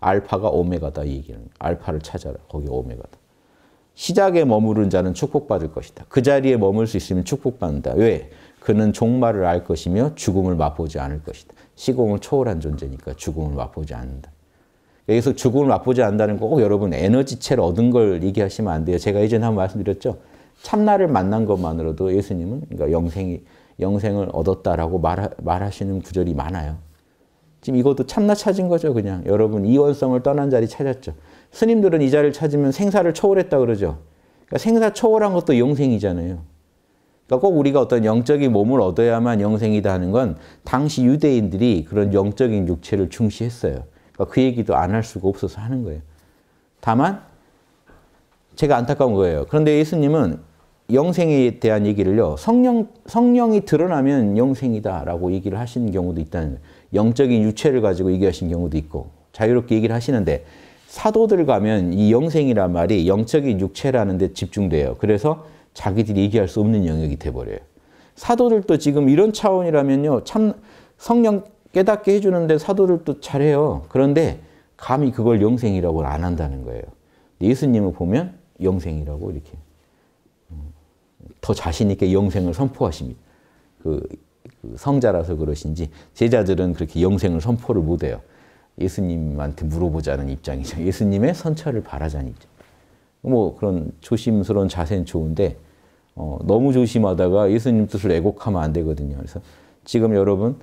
알파가 오메가다 얘기는 알파를 찾아라. 거기 오메가다. 시작에 머무른 자는 축복받을 것이다. 그 자리에 머물 수 있으면 축복받는다. 왜? 그는 종말을 알 것이며 죽음을 맛보지 않을 것이다. 시공을 초월한 존재니까 죽음을 맛보지 않는다. 여기서 죽음을 맛보지 않는다는 거 여러분 에너지체를 얻은 걸 얘기하시면 안 돼요. 제가 예전에 한 말씀드렸죠. 참나를 만난 것만으로도 예수님은 그러니까 영생이 영생을 얻었다라고 말 말하시는 구절이 많아요. 지금 이것도 참나 찾은 거죠, 그냥. 여러분 이원성을 떠난 자리 찾았죠. 스님들은 이 자리를 찾으면 생사를 초월했다 그러죠. 그러니까 생사 초월한 것도 영생이잖아요. 그러니까 꼭 우리가 어떤 영적인 몸을 얻어야만 영생이다 하는 건 당시 유대인들이 그런 영적인 육체를 중시했어요. 그러니까 그 얘기도 안 할 수가 없어서 하는 거예요. 다만 제가 안타까운 거예요. 그런데 예수님은 영생에 대한 얘기를요. 성령 성령이 드러나면 영생이다라고 얘기를 하시는 경우도 있다는 영적인 유체를 가지고 얘기하신 경우도 있고 자유롭게 얘기를 하시는데 사도들 가면 이 영생이란 말이 영적인 육체라는 데 집중돼요. 그래서 자기들이 얘기할 수 없는 영역이 돼 버려요. 사도들도 지금 이런 차원이라면요. 참 성령 깨닫게 해 주는데 사도들도 잘해요. 그런데 감히 그걸 영생이라고안 한다는 거예요. 예수님을 보면 영생이라고 이렇게 음, 더 자신 있게 영생을 선포하십니다. 그, 그, 성자라서 그러신지 제자들은 그렇게 영생을 선포를 못해요. 예수님한테 물어보자는 입장이죠. 예수님의 선처를 바라자는 입장. 뭐 그런 조심스러운 자세는 좋은데 어, 너무 조심하다가 예수님 뜻을 애곡하면 안 되거든요. 그래서 지금 여러분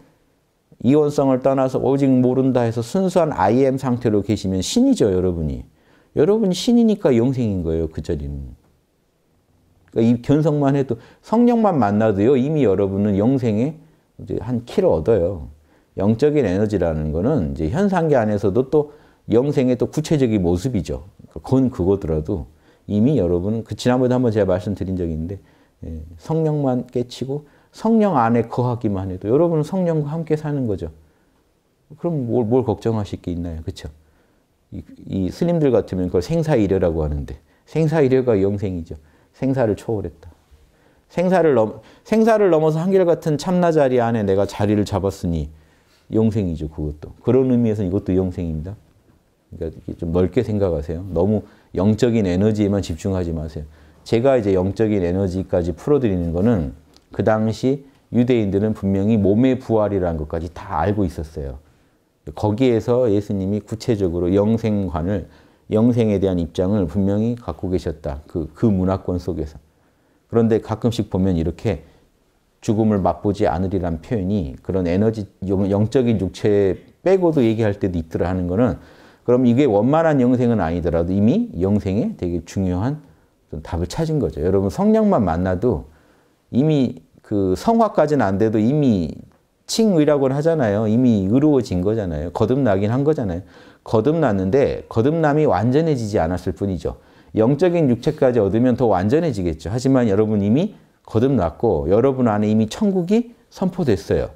이원성을 떠나서 오직 모른다 해서 순수한 I m 상태로 계시면 신이죠, 여러분이. 여러분 신이니까 영생인 거예요. 그 자리는. 그러니까 이 견성만 해도 성령만 만나도요. 이미 여러분은 영생에 이제 한 키를 얻어요. 영적인 에너지라는 거는 이제 현상계 안에서도 또 영생의 또 구체적인 모습이죠. 그러니까 그건 그거더라도 이미 여러분 그 지난번에 한번 제가 말씀드린 적이 있는데 예, 성령만 깨치고 성령 안에 거하기만 해도 여러분은 성령과 함께 사는 거죠. 그럼 뭘, 뭘 걱정하실 게 있나요? 그렇죠? 이, 이 스님들 같으면 그걸 생사이려라고 하는데 생사이려가 영생이죠. 생사를 초월했다. 생사를 넘 생사를 넘어서 한결같은 참나 자리 안에 내가 자리를 잡았으니 영생이죠. 그것도 그런 의미에서 이것도 영생입니다. 그러니까 좀 넓게 생각하세요. 너무 영적인 에너지에만 집중하지 마세요. 제가 이제 영적인 에너지까지 풀어드리는 거는 그 당시 유대인들은 분명히 몸의 부활이라는 것까지 다 알고 있었어요. 거기에서 예수님이 구체적으로 영생관을 영생에 대한 입장을 분명히 갖고 계셨다. 그, 그 문화권 속에서. 그런데 가끔씩 보면 이렇게 죽음을 맛보지 않으리란 표현이 그런 에너지, 영적인 육체 빼고도 얘기할 때도 있더라 하는 거는 그럼 이게 원만한 영생은 아니더라도 이미 영생에 되게 중요한 답을 찾은 거죠. 여러분 성령만 만나도 이미 그 성화까지는 안 돼도 이미 칭의라고 하잖아요. 이미 의로워진 거잖아요. 거듭나긴 한 거잖아요. 거듭났는데 거듭남이 완전해지지 않았을 뿐이죠. 영적인 육체까지 얻으면 더 완전해지겠죠. 하지만 여러분 이미 거듭났고 여러분 안에 이미 천국이 선포됐어요.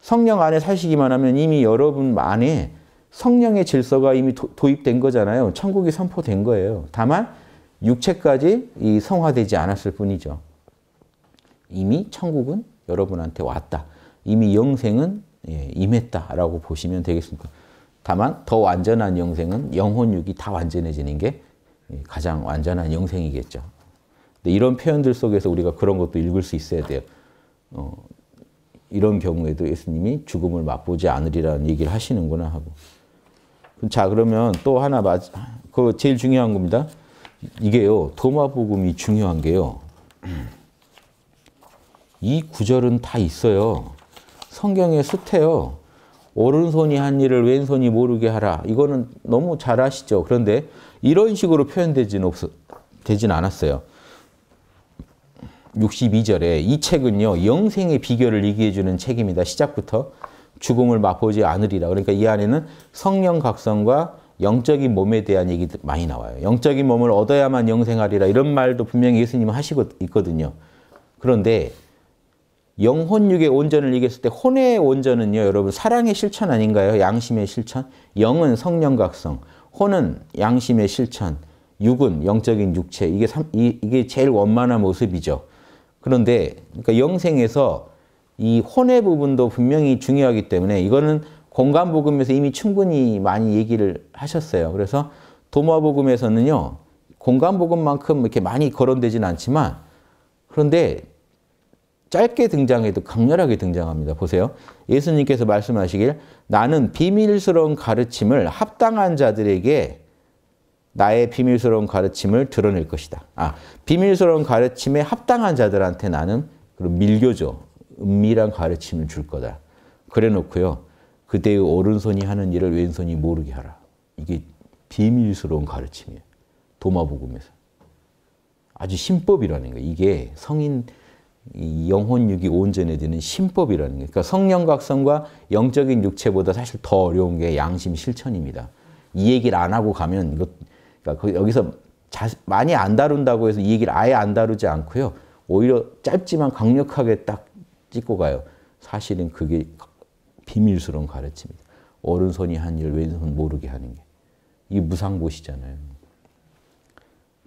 성령 안에 사시기만 하면 이미 여러분 안에 성령의 질서가 이미 도, 입된 거잖아요. 천국이 선포된 거예요. 다만 육체까지 이 성화되지 않았을 뿐이죠. 이미 천국은 여러분한테 왔다. 이미 영생은 예, 임했다라고 보시면 되겠습니다. 다만 더 완전한 영생은 영혼육이 다 완전해지는 게 예, 가장 완전한 영생이겠죠. 근데 이런 표현들 속에서 우리가 그런 것도 읽을 수 있어야 돼요. 어, 이런 경우에도 예수님이 죽음을 맛보지 않으리라는 얘기를 하시는구나 하고. 자 그러면 또 하나 그 제일 중요한 겁니다. 이게요 도마복음이 중요한 게요. 이 구절은 다 있어요. 성경의 수태요. 오른손이 한 일을 왼손이 모르게 하라. 이거는 너무 잘 아시죠. 그런데 이런 식으로 표현되진 없, 되진 않았어요. 62절에 이 책은요. 영생의 비결을 얘기해주는 책입니다. 시작부터 죽음을 맛보지 않으리라. 그러니까 이 안에는 성령 각성과 영적인 몸에 대한 얘기 많이 나와요. 영적인 몸을 얻어야만 영생하리라 이런 말도 분명히 예수님은 하시고 있거든요. 그런데 영혼육의 온전을 얘기했을 때 혼의 온전은요, 여러분 사랑의 실천 아닌가요? 양심의 실천. 영은 성령각성, 혼은 양심의 실천, 육은 영적인 육체. 이게 삼, 이, 게 제일 원만한 모습이죠. 그런데 그러니까 영생에서 이 혼의 부분도 분명히 중요하기 때문에 이거는 공간복음에서 이미 충분히 많이 얘기를 하셨어요. 그래서 도마복음에서는요, 공간복음만큼 이렇게 많이 거론되진 않지만 그런데 짧게 등장해도 강렬하게 등장합니다. 보세요. 예수님께서 말씀하시길 나는 비밀스러운 가르침을 합당한 자들에게 나의 비밀스러운 가르침을 드러낼 것이다. 아, 비밀스러운 가르침에 합당한 자들한테 나는 그런 밀교죠. 은밀한 가르침을 줄 거다. 그래 놓고요. 그대의 오른손이 하는 일을 왼손이 모르게 하라. 이게 비밀스러운 가르침이에요. 도마복음에서. 아주 신법이라는 거 이게 성인 영혼육이 온전해지는 신법이라는 게 그러니까 성령각성과 영적인 육체보다 사실 더 어려운 게 양심 실천입니다. 이 얘기를 안 하고 가면 이거 그러니까 그 여기서 자, 많이 안 다룬다고 해서 이 얘기를 아예 안 다루지 않고요. 오히려 짧지만 강력하게 딱 찍고 가요. 사실은 그게 비밀스러운 가르침입니다. 오른손이 한 일, 왼손 모르게 하는 게. 이 무상보시잖아요.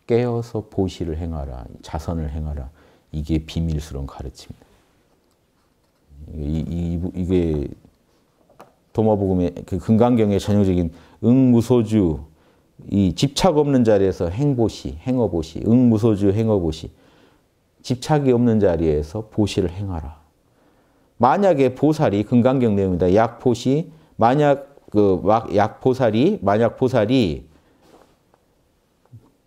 깨어서 보시를 행하라, 자선을 행하라. 이게 비밀스러운 가르침입니다. 이, 이게 도마복음의 그 금강경의 전형적인 응무소주 이 집착 없는 자리에서 행보시, 행어보시, 응무소주 행어보시 집착이 없는 자리에서 보시를 행하라. 만약에 보살이 금강경 내용입니다. 약포시 만약 그 약포살이 만약 보살이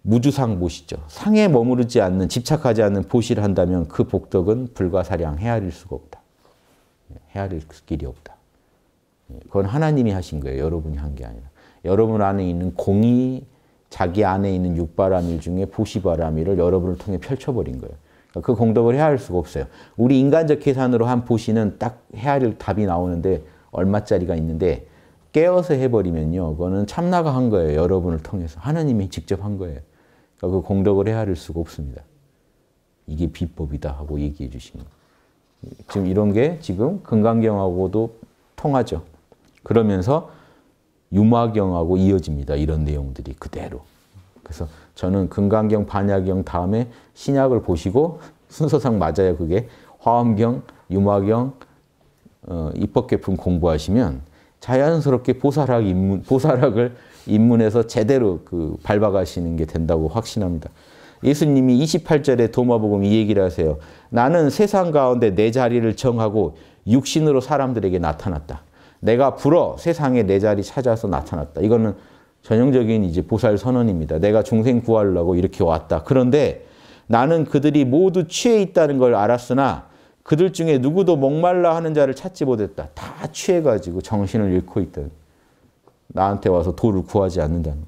무주상 보시죠. 상에 머무르지 않는, 집착하지 않는 보시를 한다면 그 복덕은 불가사량 헤아릴 수가 없다. 예, 헤아릴 그 길이 없다. 예, 그건 하나님이 하신 거예요. 여러분이 한 게 아니라. 여러분 안에 있는 공이 자기 안에 있는 육바람일 중에 보시바람이를 여러분을 통해 펼쳐버린 거예요. 그러니까 그 공덕을 헤아릴 수가 없어요. 우리 인간적 계산으로 한 보시는 딱 헤아릴 답이 나오는데 얼마짜리가 있는데 깨어서 해버리면요. 그거는 참나가 한 거예요. 여러분을 통해서. 하나님이 직접 한 거예요. 그러니까 그 공덕을 헤아릴 수가 없습니다. 이게 비법이다 하고 얘기해 주신 지금 이런 게 지금 금강경하고도 통하죠. 그러면서 유마경하고 이어집니다. 이런 내용들이 그대로. 그래서 저는 금강경, 반야경 다음에 신약을 보시고 순서상 맞아요. 그게 화엄경, 유마경, 어, 입법개품 공부하시면 자연스럽게 보살학 입문, 보살학을 입문해서 제대로 그 밟아가시는 게 된다고 확신합니다. 예수님이 28절에 도마복음 이 얘기를 하세요. 나는 세상 가운데 내 자리를 정하고 육신으로 사람들에게 나타났다. 내가 불어 세상에 내 자리 찾아서 나타났다. 이거는 전형적인 이제 보살 선언입니다. 내가 중생 구하려고 이렇게 왔다. 그런데 나는 그들이 모두 취해 있다는 걸 알았으나 그들 중에 누구도 목말라 하는 자를 찾지 못했다. 다 취해가지고 정신을 잃고 있다. 나한테 와서 도를 구하지 않는다는 거.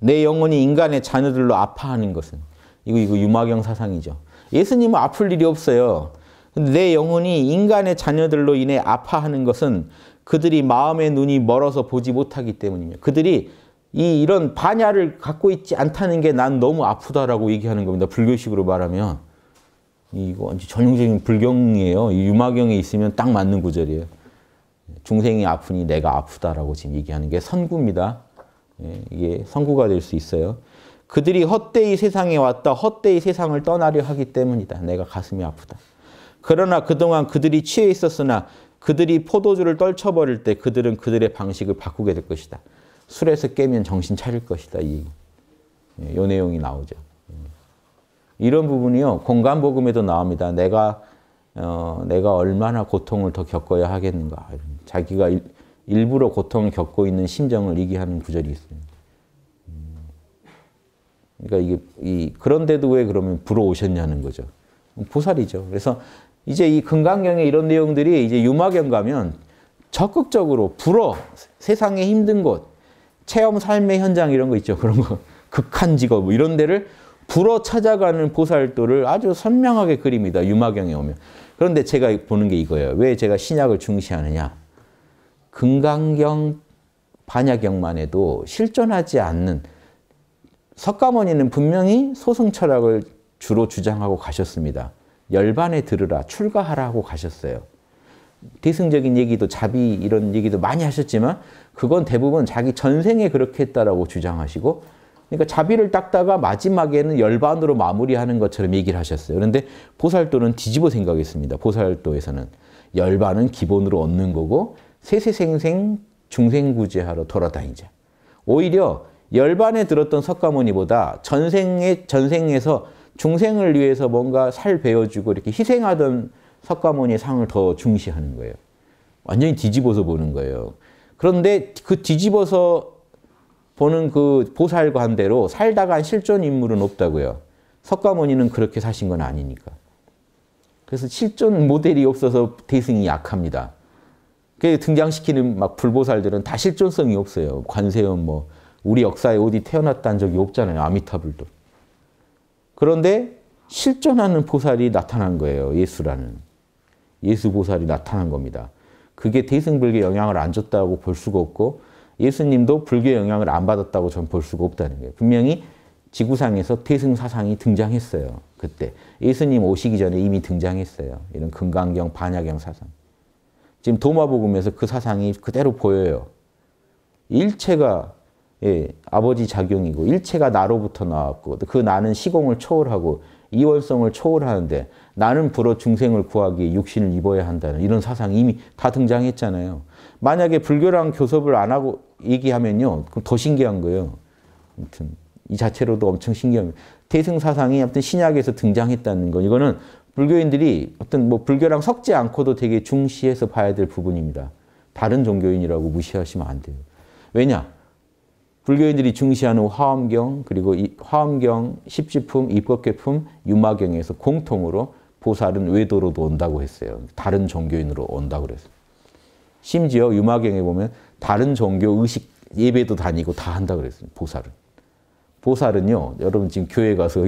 내 영혼이 인간의 자녀들로 아파하는 것은 이거 이거 유마경 사상이죠. 예수님은 아플 일이 없어요. 근데 내 영혼이 인간의 자녀들로 인해 아파하는 것은 그들이 마음의 눈이 멀어서 보지 못하기 때문입니다. 그들이 이 이런 반야를 갖고 있지 않다는 게 난 너무 아프다라고 얘기하는 겁니다. 불교식으로 말하면 이거 전형적인 불경이에요. 유마경에 있으면 딱 맞는 구절이에요. 중생이 아프니 내가 아프다라고 지금 얘기하는 게 선구입니다. 예, 이게 선구가 될 수 있어요. 그들이 헛되이 세상에 왔다 헛되이 세상을 떠나려 하기 때문이다. 내가 가슴이 아프다. 그러나 그동안 그들이 취해 있었으나 그들이 포도주를 떨쳐버릴 때 그들은 그들의 방식을 바꾸게 될 것이다. 술에서 깨면 정신 차릴 것이다. 이, 이 예, 내용이 나오죠. 이런 부분이요. 공간 복음에도 나옵니다. 내가 어, 내가 얼마나 고통을 더 겪어야 하겠는가. 자기가 일, 일부러 고통을 겪고 있는 심정을 얘기하는 구절이 있습니다. 음. 그러니까 이게 이, 그런데도 왜 그러면 불어오셨냐는 거죠. 보살이죠. 그래서 이제 이 금강경의 이런 내용들이 이제 유마경 가면 적극적으로 불어 세상의 힘든 곳, 체험 삶의 현장 이런 거 있죠. 그런 거 극한 직업 뭐 이런 데를 불어 찾아가는 보살도를 아주 선명하게 그립니다. 유마경에 오면. 그런데 제가 보는 게 이거예요. 왜 제가 신약을 중시하느냐. 금강경, 반야경만 해도 실존하지 않는 석가모니는 분명히 소승 철학을 주로 주장하고 가셨습니다. 열반에 들으라, 출가하라고 가셨어요. 대승적인 얘기도 자비 이런 얘기도 많이 하셨지만 그건 대부분 자기 전생에 그렇게 했다라고 주장하시고 그러니까 자비를 닦다가 마지막에는 열반으로 마무리하는 것처럼 얘기를 하셨어요. 그런데 보살도는 뒤집어 생각했습니다. 보살도에서는 열반은 기본으로 얻는 거고 세세생생 중생구제하러 돌아다니자. 오히려 열반에 들었던 석가모니보다 전생에 전생에서 중생을 위해서 뭔가 살 베어주고 이렇게 희생하던 석가모니 의 상을 더 중시하는 거예요. 완전히 뒤집어서 보는 거예요. 그런데 그 뒤집어서 보는 그 보살관대로 살다가 한 실존 인물은 없다고요. 석가모니는 그렇게 사신 건 아니니까. 그래서 실존 모델이 없어서 대승이 약합니다. 그 등장시키는 막 불보살들은 다 실존성이 없어요. 관세음 뭐 우리 역사에 어디 태어났다는 적이 없잖아요. 아미타불도. 그런데 실존하는 보살이 나타난 거예요. 예수라는. 예수 보살이 나타난 겁니다. 그게 대승불교 에 영향을 안 줬다고 볼 수가 없고 예수님도 불교의 영향을 안 받았다고 전 볼 수가 없다는 거예요. 분명히 지구상에서 태승 사상이 등장했어요. 그때 예수님 오시기 전에 이미 등장했어요. 이런 금강경, 반야경 사상. 지금 도마복음에서 그 사상이 그대로 보여요. 일체가 예, 아버지 작용이고 일체가 나로부터 나왔고 그 나는 시공을 초월하고 이월성을 초월하는데 나는 불어 중생을 구하기에 육신을 입어야 한다는 이런 사상이 이미 다 등장했잖아요. 만약에 불교랑 교섭을 안 하고 얘기하면요. 그럼 더 신기한 거예요. 아무튼 이 자체로도 엄청 신기합니다. 태승 사상이 아무튼 신약에서 등장했다는 거. 이거는 불교인들이 어떤 뭐 불교랑 섞지 않고도 되게 중시해서 봐야 될 부분입니다. 다른 종교인이라고 무시하시면 안 돼요. 왜냐? 불교인들이 중시하는 화엄경 그리고 화엄경 십지품, 입법계품, 유마경에서 공통으로 보살은 외도로도 온다고 했어요. 다른 종교인으로 온다고 그랬어요. 심지어 유마경에 보면 다른 종교 의식 예배도 다니고 다 한다 그랬습니 보살은. 보살은요, 여러분 지금 교회 가서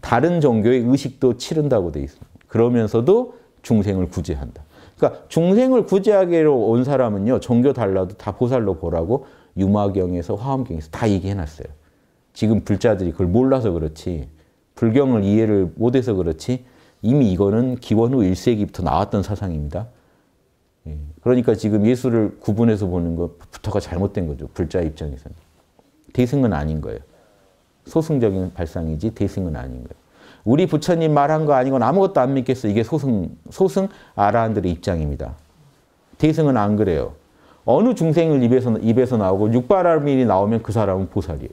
다른 종교의 의식도 치른다고 돼있습니 그러면서도 중생을 구제한다. 그러니까 중생을 구제하기로 온 사람은요, 종교 달라도 다 보살로 보라고 유마경에서 화엄경에서 다 얘기해 놨어요. 지금 불자들이 그걸 몰라서 그렇지, 불경을 이해를 못해서 그렇지, 이미 이거는 기원후 1세기부터 나왔던 사상입니다. 예. 그러니까 지금 예수를 구분해서 보는 것부터가 잘못된 거죠. 불자 입장에서는. 대승은 아닌 거예요. 소승적인 발상이지 대승은 아닌 거예요. 우리 부처님 말한 거 아닌 건 아무것도 안 믿겠어. 이게 소승, 소승 아라한들의 입장입니다. 대승은 안 그래요. 어느 중생을 입에서, 입에서 나오고 육바라이 나오면 그 사람은 보살이에요.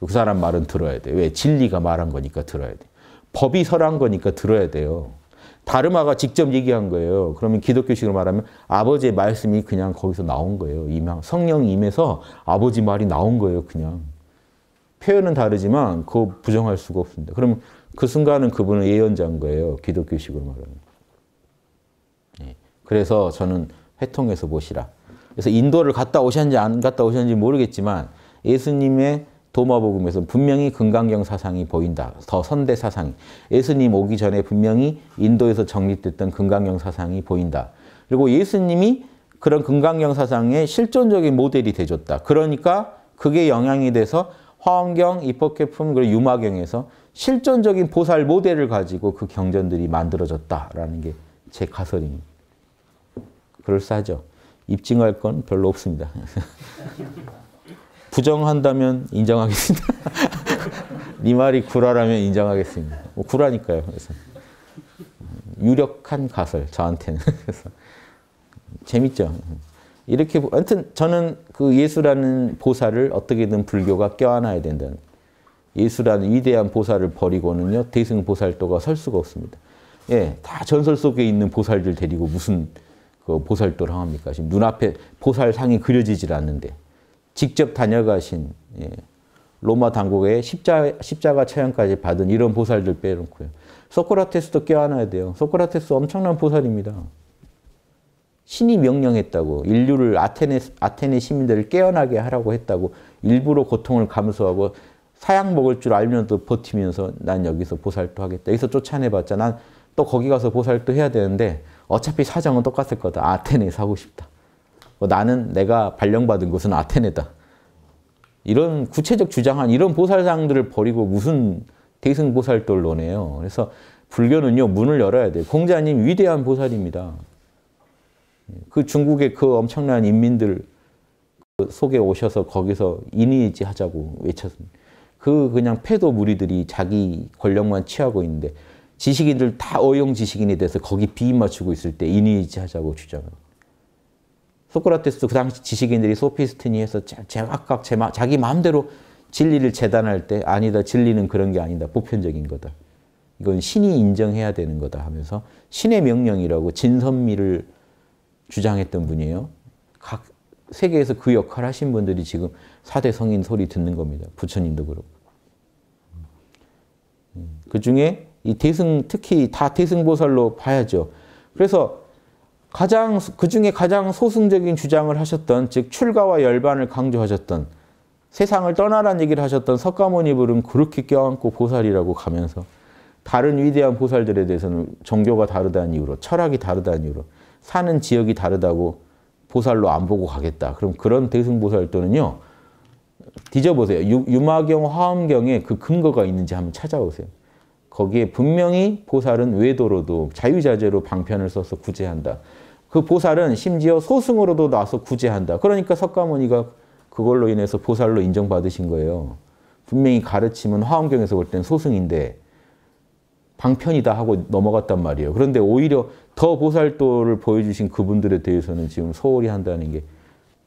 그 사람 말은 들어야 돼. 왜? 진리가 말한 거니까 들어야 돼. 법이 설한 거니까 들어야 돼요. 다르마가 직접 얘기한 거예요. 그러면 기독교식으로 말하면 아버지의 말씀이 그냥 거기서 나온 거예요. 임함. 성령 임해서 아버지 말이 나온 거예요. 그냥. 표현은 다르지만 그거 부정할 수가 없습니다. 그럼 그 순간은 그분은 예언자인 거예요. 기독교식으로 말하면. 네. 그래서 저는 회통해서 보시라. 그래서 인도를 갔다 오셨는지 안 갔다 오셨는지 모르겠지만 예수님의 도마복음에서 분명히 금강경 사상이 보인다. 더 선대 사상. 예수님 오기 전에 분명히 인도에서 정립됐던 금강경 사상이 보인다. 그리고 예수님이 그런 금강경 사상의 실존적인 모델이 돼줬다. 그러니까 그게 영향이 돼서 화엄경, 입법개품, 그리고 유마경에서 실존적인 보살 모델을 가지고 그 경전들이 만들어졌다라는 게 제 가설입니다. 그럴싸하죠. 입증할 건 별로 없습니다. 부정한다면 인정하겠습니다. 네 말이 구라라면 인정하겠습니다. 뭐 구라니까요. 그래서 유력한 가설 저한테는 그래서 재밌죠. 이렇게 아무튼 저는 그 예수라는 보살을 어떻게든 불교가 껴안아야 된다는 예수라는 위대한 보살을 버리고는요 대승 보살도가 설 수가 없습니다. 예, 다 전설 속에 있는 보살들 데리고 무슨 그 보살도를 합니까? 지금 눈앞에 보살상이 그려지질 않는데 직접 다녀가신 예. 로마 당국의 십자, 십자가 처형까지 받은 이런 보살들 빼놓고요. 소크라테스도 껴안아야 돼요. 소크라테스 엄청난 보살입니다. 신이 명령했다고 인류를 아테네, 아테네 시민들을 깨어나게 하라고 했다고 일부러 고통을 감수하고 사약 먹을 줄 알면서 버티면서 난 여기서 보살도 하겠다. 여기서 쫓아내봤자 난 또 거기 가서 보살도 해야 되는데 어차피 사정은 똑같을 거다. 아테네 사고 싶다. 뭐 나는 내가 발령받은 곳은 아테네다. 이런 구체적 주장한 이런 보살상들을 버리고 무슨 대승보살돌론이요 그래서 불교는요 문을 열어야 돼요. 공자님 위대한 보살입니다. 그 중국의 그 엄청난 인민들 그 속에 오셔서 거기서 인의지 하자고 외쳤습니다. 그 그냥 패도 무리들이 자기 권력만 취하고 있는데 지식인들 다 어용 지식인이 돼서 거기 비 맞추고 있을 때 인의지 하자고 주장합 소크라테스도 그 당시 지식인들이 소피스트니 에서 제각각 제, 자기 마음대로 진리를 재단할 때 아니다 진리는 그런 게 아니다 보편적인 거다 이건 신이 인정해야 되는 거다 하면서 신의 명령이라고 진선미를 주장했던 분이에요 각 세계에서 그 역할을 하신 분들이 지금 4대 성인 소리 듣는 겁니다 부처님도 그렇고 음, 그 중에 이 대승 특히 다 대승보살로 봐야죠 그래서 가장 그 중에 가장 소승적인 주장을 하셨던 즉 출가와 열반을 강조하셨던 세상을 떠나란 얘기를 하셨던 석가모니불은 그렇게 껴안고 보살이라고 가면서 다른 위대한 보살들에 대해서는 종교가 다르다는 이유로 철학이 다르다는 이유로 사는 지역이 다르다고 보살로 안 보고 가겠다. 그럼 그런 대승보살도는요. 뒤져보세요. 유, 마경 화엄경에 그 근거가 있는지 한번 찾아보세요 거기에 분명히 보살은 외도로도 자유자재로 방편을 써서 구제한다. 그 보살은 심지어 소승으로도 나서 구제한다. 그러니까 석가모니가 그걸로 인해서 보살로 인정받으신 거예요. 분명히 가르침은 화엄경에서 볼 땐 소승인데 방편이다 하고 넘어갔단 말이에요. 그런데 오히려 더 보살도를 보여주신 그분들에 대해서는 지금 소홀히 한다는 게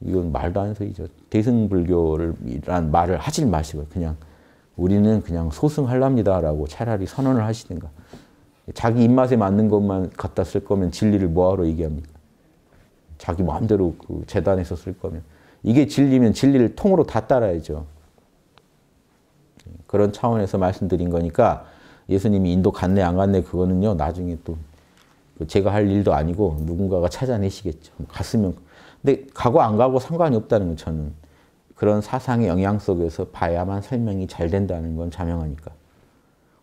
이건 말도 안 되죠. 대승불교란 말을 하지 마시고 그냥 우리는 그냥 소승할랍니다라고 차라리 선언을 하시든가 자기 입맛에 맞는 것만 갖다 쓸 거면 진리를 뭐하러 얘기합니까? 자기 마음대로 그 재단에서 쓸 거면 이게 진리면 진리를 통으로 다 따라야죠. 그런 차원에서 말씀드린 거니까 예수님이 인도 갔네 안 갔네 그거는요 나중에 또 그 제가 할 일도 아니고 누군가가 찾아내시겠죠. 갔으면 근데 가고 안 가고 상관이 없다는 건 저는 그런 사상의 영향 속에서 봐야만 설명이 잘 된다는 건 자명하니까.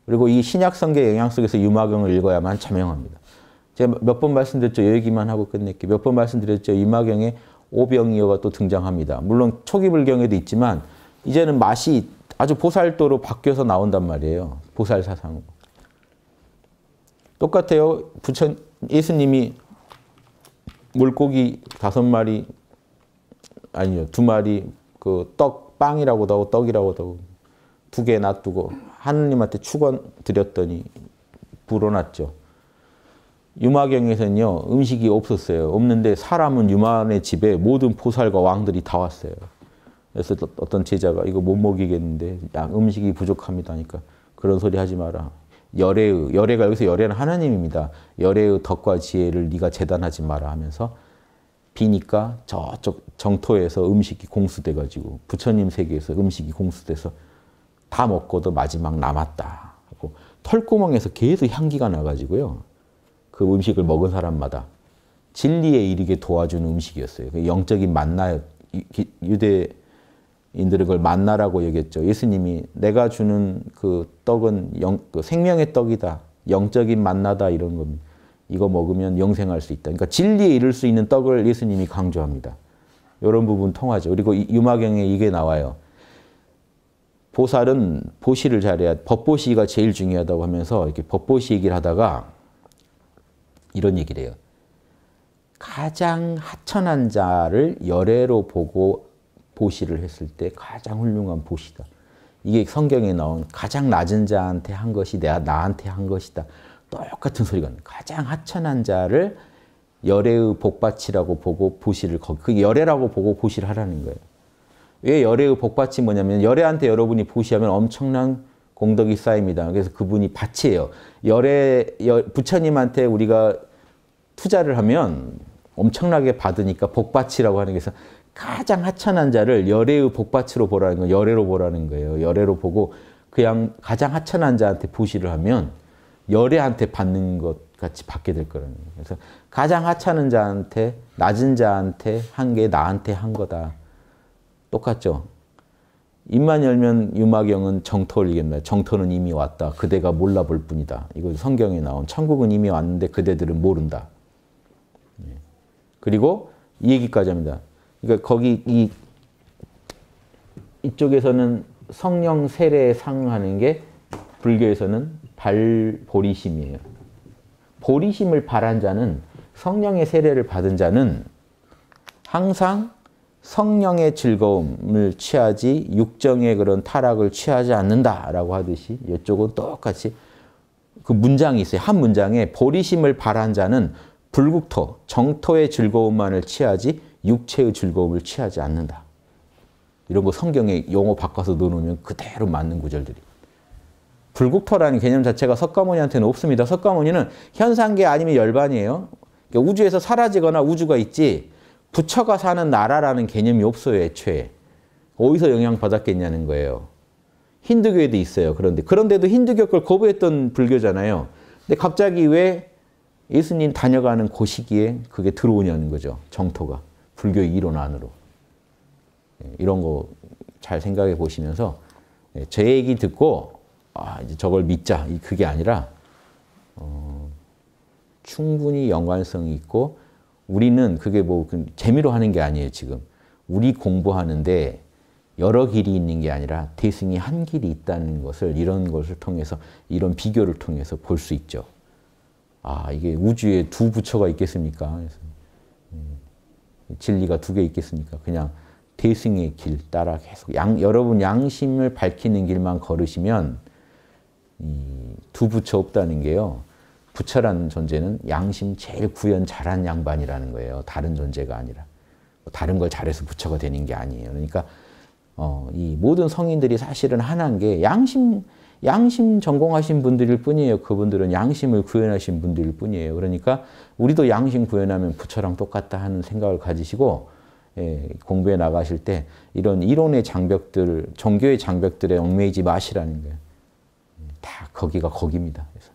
그리고 이 신약성계 영향 속에서 유마경을 읽어야만 자명합니다. 제가 몇 번 말씀드렸죠. 예 얘기만 하고 끝낼게요. 몇 번 말씀드렸죠. 이마경의 오병이어가 또 등장합니다. 물론 초기불경에도 있지만 이제는 맛이 아주 보살도로 바뀌어서 나온단 말이에요. 보살 사상으로. 똑같아요. 부처 예수님이 물고기 다섯 마리 아니요 두 마리 그 떡 빵이라고도 하고 떡이라고도 하고 두 개 놔두고 하느님한테 축원 드렸더니 불어났죠. 유마경에서는요, 음식이 없었어요. 없는데 사람은 유마의 집에 모든 보살과 왕들이 다 왔어요. 그래서 어떤 제자가 이거 못 먹이겠는데 양 음식이 부족합니다 하니까 그런 소리 하지 마라. 열애의, 열애가 여기서 열애는 하나님입니다. 열애의 덕과 지혜를 네가 재단하지 마라 하면서 비니까 저쪽 정토에서 음식이 공수돼가지고 부처님 세계에서 음식이 공수돼서 다 먹고도 마지막 남았다 하고 털구멍에서 계속 향기가 나가지고요. 그 음식을 먹은 사람마다 진리에 이르게 도와주는 음식이었어요. 영적인 만나 유대인들은 그걸 만나라고 얘기죠 예수님이 내가 주는 그 떡은 영, 그 생명의 떡이다. 영적인 만나다 이런 겁니다. 이거 먹으면 영생할 수 있다. 그러니까 진리에 이를 수 있는 떡을 예수님이 강조합니다. 이런 부분 통하죠. 그리고 유마경에 이게 나와요. 보살은 보시를 잘해야, 법보시가 제일 중요하다고 하면서 이렇게 법보시 얘기를 하다가 이런 얘기를 해요. 가장 하천한 자를 열애로 보고 보시를 했을 때 가장 훌륭한 보시다. 이게 성경에 나온 가장 낮은 자한테 한 것이 내가 나한테 한 것이다. 똑같은 소리가 나요. 가장 하천한 자를 열애의 복받치라고 보고 보시를 그 열애라고 보고 보시를 하라는 거예요. 왜 열애의 복받치 뭐냐면 열애한테 여러분이 보시하면 엄청난 공덕이 쌓입니다. 그래서 그분이 밭이에요. 열에 열, 부처님한테 우리가 투자를 하면 엄청나게 받으니까 복밭이라고 하는 게 가장 하찮은 자를 열애의 복밭으로 보라는 거, 열애로 보라는 거예요. 열애로 보고 그냥 가장 하찮은 자한테 보시를 하면 열애한테 받는 것 같이 받게 될 거라는 거예요. 그래서 가장 하찮은 자한테 낮은 자한테 한 게 나한테 한 거다. 똑같죠. 입만 열면 유마경은 정토 를리겠나 정토는 이미 왔다. 그대가 몰라볼 뿐이다. 이거 성경에 나온 천국은 이미 왔는데 그대들은 모른다. 예. 그리고 이 얘기까지 합니다. 그러니까 거기 이 이쪽에서는 성령 세례에 상응하는 게 불교에서는 발보리심이에요. 보리심을 바란 자는 성령의 세례를 받은 자는 항상 성령의 즐거움을 취하지 육정의 그런 타락을 취하지 않는다라고 하듯이 이쪽은 똑같이 그 문장이 있어요. 한 문장에 버리심을 바란 자는 불국토, 정토의 즐거움만을 취하지 육체의 즐거움을 취하지 않는다. 이런 거 성경에 용어 바꿔서 넣어놓으면 그대로 맞는 구절들이. 불국토라는 개념 자체가 석가모니한테는 없습니다. 석가모니는 현상계 아니면 열반이에요. 그러니까 우주에서 사라지거나 우주가 있지 부처가 사는 나라라는 개념이 없어요, 애초에. 어디서 영향받았겠냐는 거예요. 힌두교에도 있어요. 그런데 그런데도 힌두교 걸 거부했던 불교잖아요. 근데 갑자기 왜 예수님 다녀가는 고시기에 그 그게 들어오냐는 거죠. 정토가 불교의 이론 안으로 예, 이런 거 잘 생각해 보시면서 예, 제 얘기 듣고 아 이제 저걸 믿자 그게 아니라 어, 충분히 연관성이 있고 우리는 그게 뭐 그 재미로 하는 게 아니에요, 지금. 우리 공부하는데 여러 길이 있는 게 아니라 대승이 한 길이 있다는 것을 이런 것을 통해서 이런 비교를 통해서 볼 수 있죠. 아, 이게 우주에 두 부처가 있겠습니까? 그래서, 음, 진리가 두 개 있겠습니까? 그냥 대승의 길 따라 계속 양, 여러분 양심을 밝히는 길만 걸으시면 두 부처 없다는 게요. 부처라는 존재는 양심 제일 구현 잘한 양반이라는 거예요. 다른 존재가 아니라. 뭐 다른 걸 잘해서 부처가 되는 게 아니에요. 그러니까 어, 이 모든 성인들이 사실은 하나인 게 양심, 양심 전공하신 분들일 뿐이에요. 그분들은 양심을 구현하신 분들일 뿐이에요. 그러니까 우리도 양심 구현하면 부처랑 똑같다 하는 생각을 가지시고 예, 공부에 나가실 때 이런 이론의 장벽들, 종교의 장벽들에 얽매이지 마시라는 거예요. 음, 다 거기가 거기입니다. 그래서.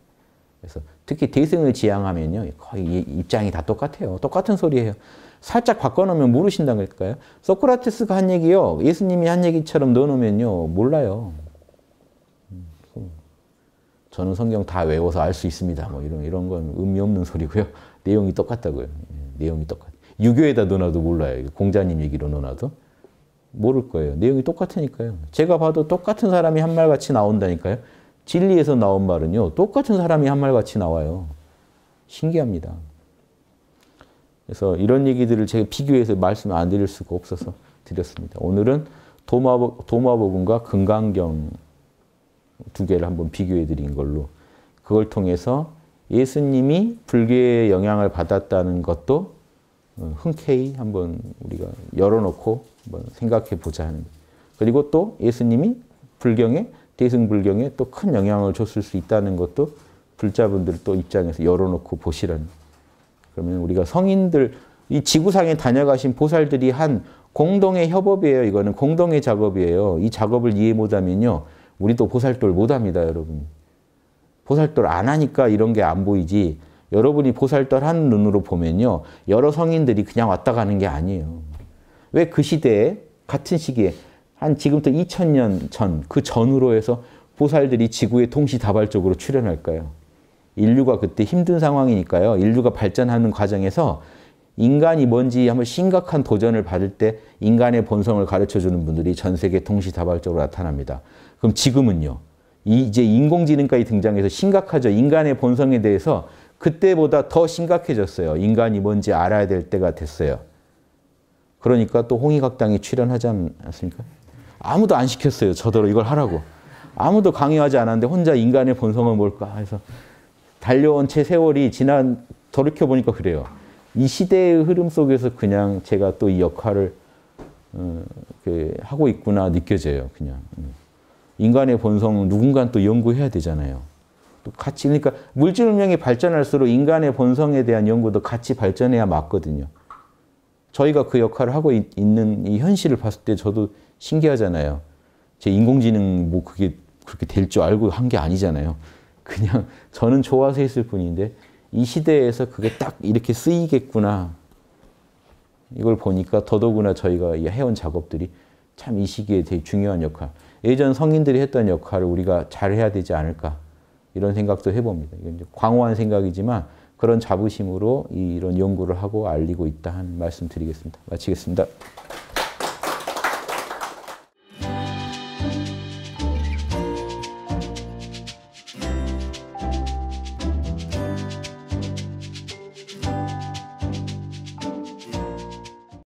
그래서 특히 대승을 지향하면요. 거의 입장이 다 똑같아요. 똑같은 소리예요. 살짝 바꿔놓으면 모르신다는 걸까요? 소크라테스가 한 얘기요. 예수님이 한 얘기처럼 넣어놓으면요. 몰라요. 음, 그 저는 성경 다 외워서 알 수 있습니다. 뭐 이런, 이런 건 의미 없는 소리고요. 내용이 똑같다고요. 예, 내용이 똑같 유교에다 넣어놔도 몰라요. 공자님 얘기로 넣어놔도. 모를 거예요. 내용이 똑같으니까요. 제가 봐도 똑같은 사람이 한 말같이 나온다니까요. 진리에서 나온 말은요, 똑같은 사람이 한 말 같이 나와요. 신기합니다. 그래서 이런 얘기들을 제가 비교해서 말씀안 드릴 수가 없어서 드렸습니다. 오늘은 도마복음과 금강경 두 개를 한번 비교해 드린 걸로 그걸 통해서 예수님이 불교의 영향을 받았다는 것도 어, 흔쾌히 한번 우리가 열어놓고 한번 생각해 보자 하는 그리고 또 예수님이 불경에 대승불경에 또 큰 영향을 줬을 수 있다는 것도 불자분들 또 입장에서 열어놓고 보시라는. 그러면 우리가 성인들, 이 지구상에 다녀가신 보살들이 한 공동의 협업이에요. 이거는 공동의 작업이에요. 이 작업을 이해 못하면요. 우리도 보살돌 못합니다, 여러분. 보살돌 안 하니까 이런 게 안 보이지. 여러분이 보살돌 한 눈으로 보면요. 여러 성인들이 그냥 왔다 가는 게 아니에요. 왜 그 시대에 같은 시기에 한 지금부터 2000년 전, 그 전으로 해서 보살들이 지구에 동시다발적으로 출현할까요? 인류가 그때 힘든 상황이니까요. 인류가 발전하는 과정에서 인간이 뭔지 한번 심각한 도전을 받을 때 인간의 본성을 가르쳐주는 분들이 전 세계 동시다발적으로 나타납니다. 그럼 지금은요. 이제 인공지능까지 등장해서 심각하죠. 인간의 본성에 대해서 그때보다 더 심각해졌어요. 인간이 뭔지 알아야 될 때가 됐어요. 그러니까 또 홍익학당이 출연하지 않습니까? 아무도 안 시켰어요. 저더러 이걸 하라고. 아무도 강요하지 않았는데 혼자 인간의 본성은 뭘까 해서 달려온 채 세월이 지난 돌이켜보니까 그래요. 이 시대의 흐름 속에서 그냥 제가 또 이 역할을 어, 그 하고 있구나 느껴져요. 그냥. 인간의 본성은 누군가 또 연구해야 되잖아요. 또 같이 그러니까 물질 문명이 발전할수록 인간의 본성에 대한 연구도 같이 발전해야 맞거든요. 저희가 그 역할을 하고 있, 는이 현실을 봤을 때 저도 신기하잖아요. 제 인공지능 뭐 그게 그렇게 될 줄 알고 한 게 아니잖아요. 그냥 저는 좋아서 했을 뿐인데 이 시대에서 그게 딱 이렇게 쓰이겠구나. 이걸 보니까 더더구나 저희가 해온 작업들이 참 이 시기에 되게 중요한 역할. 예전 성인들이 했던 역할을 우리가 잘 해야 되지 않을까. 이런 생각도 해봅니다. 이건 이제 광호한 생각이지만 그런 자부심으로 이런 연구를 하고 알리고 있다 하는 말씀 드리겠습니다. 마치겠습니다.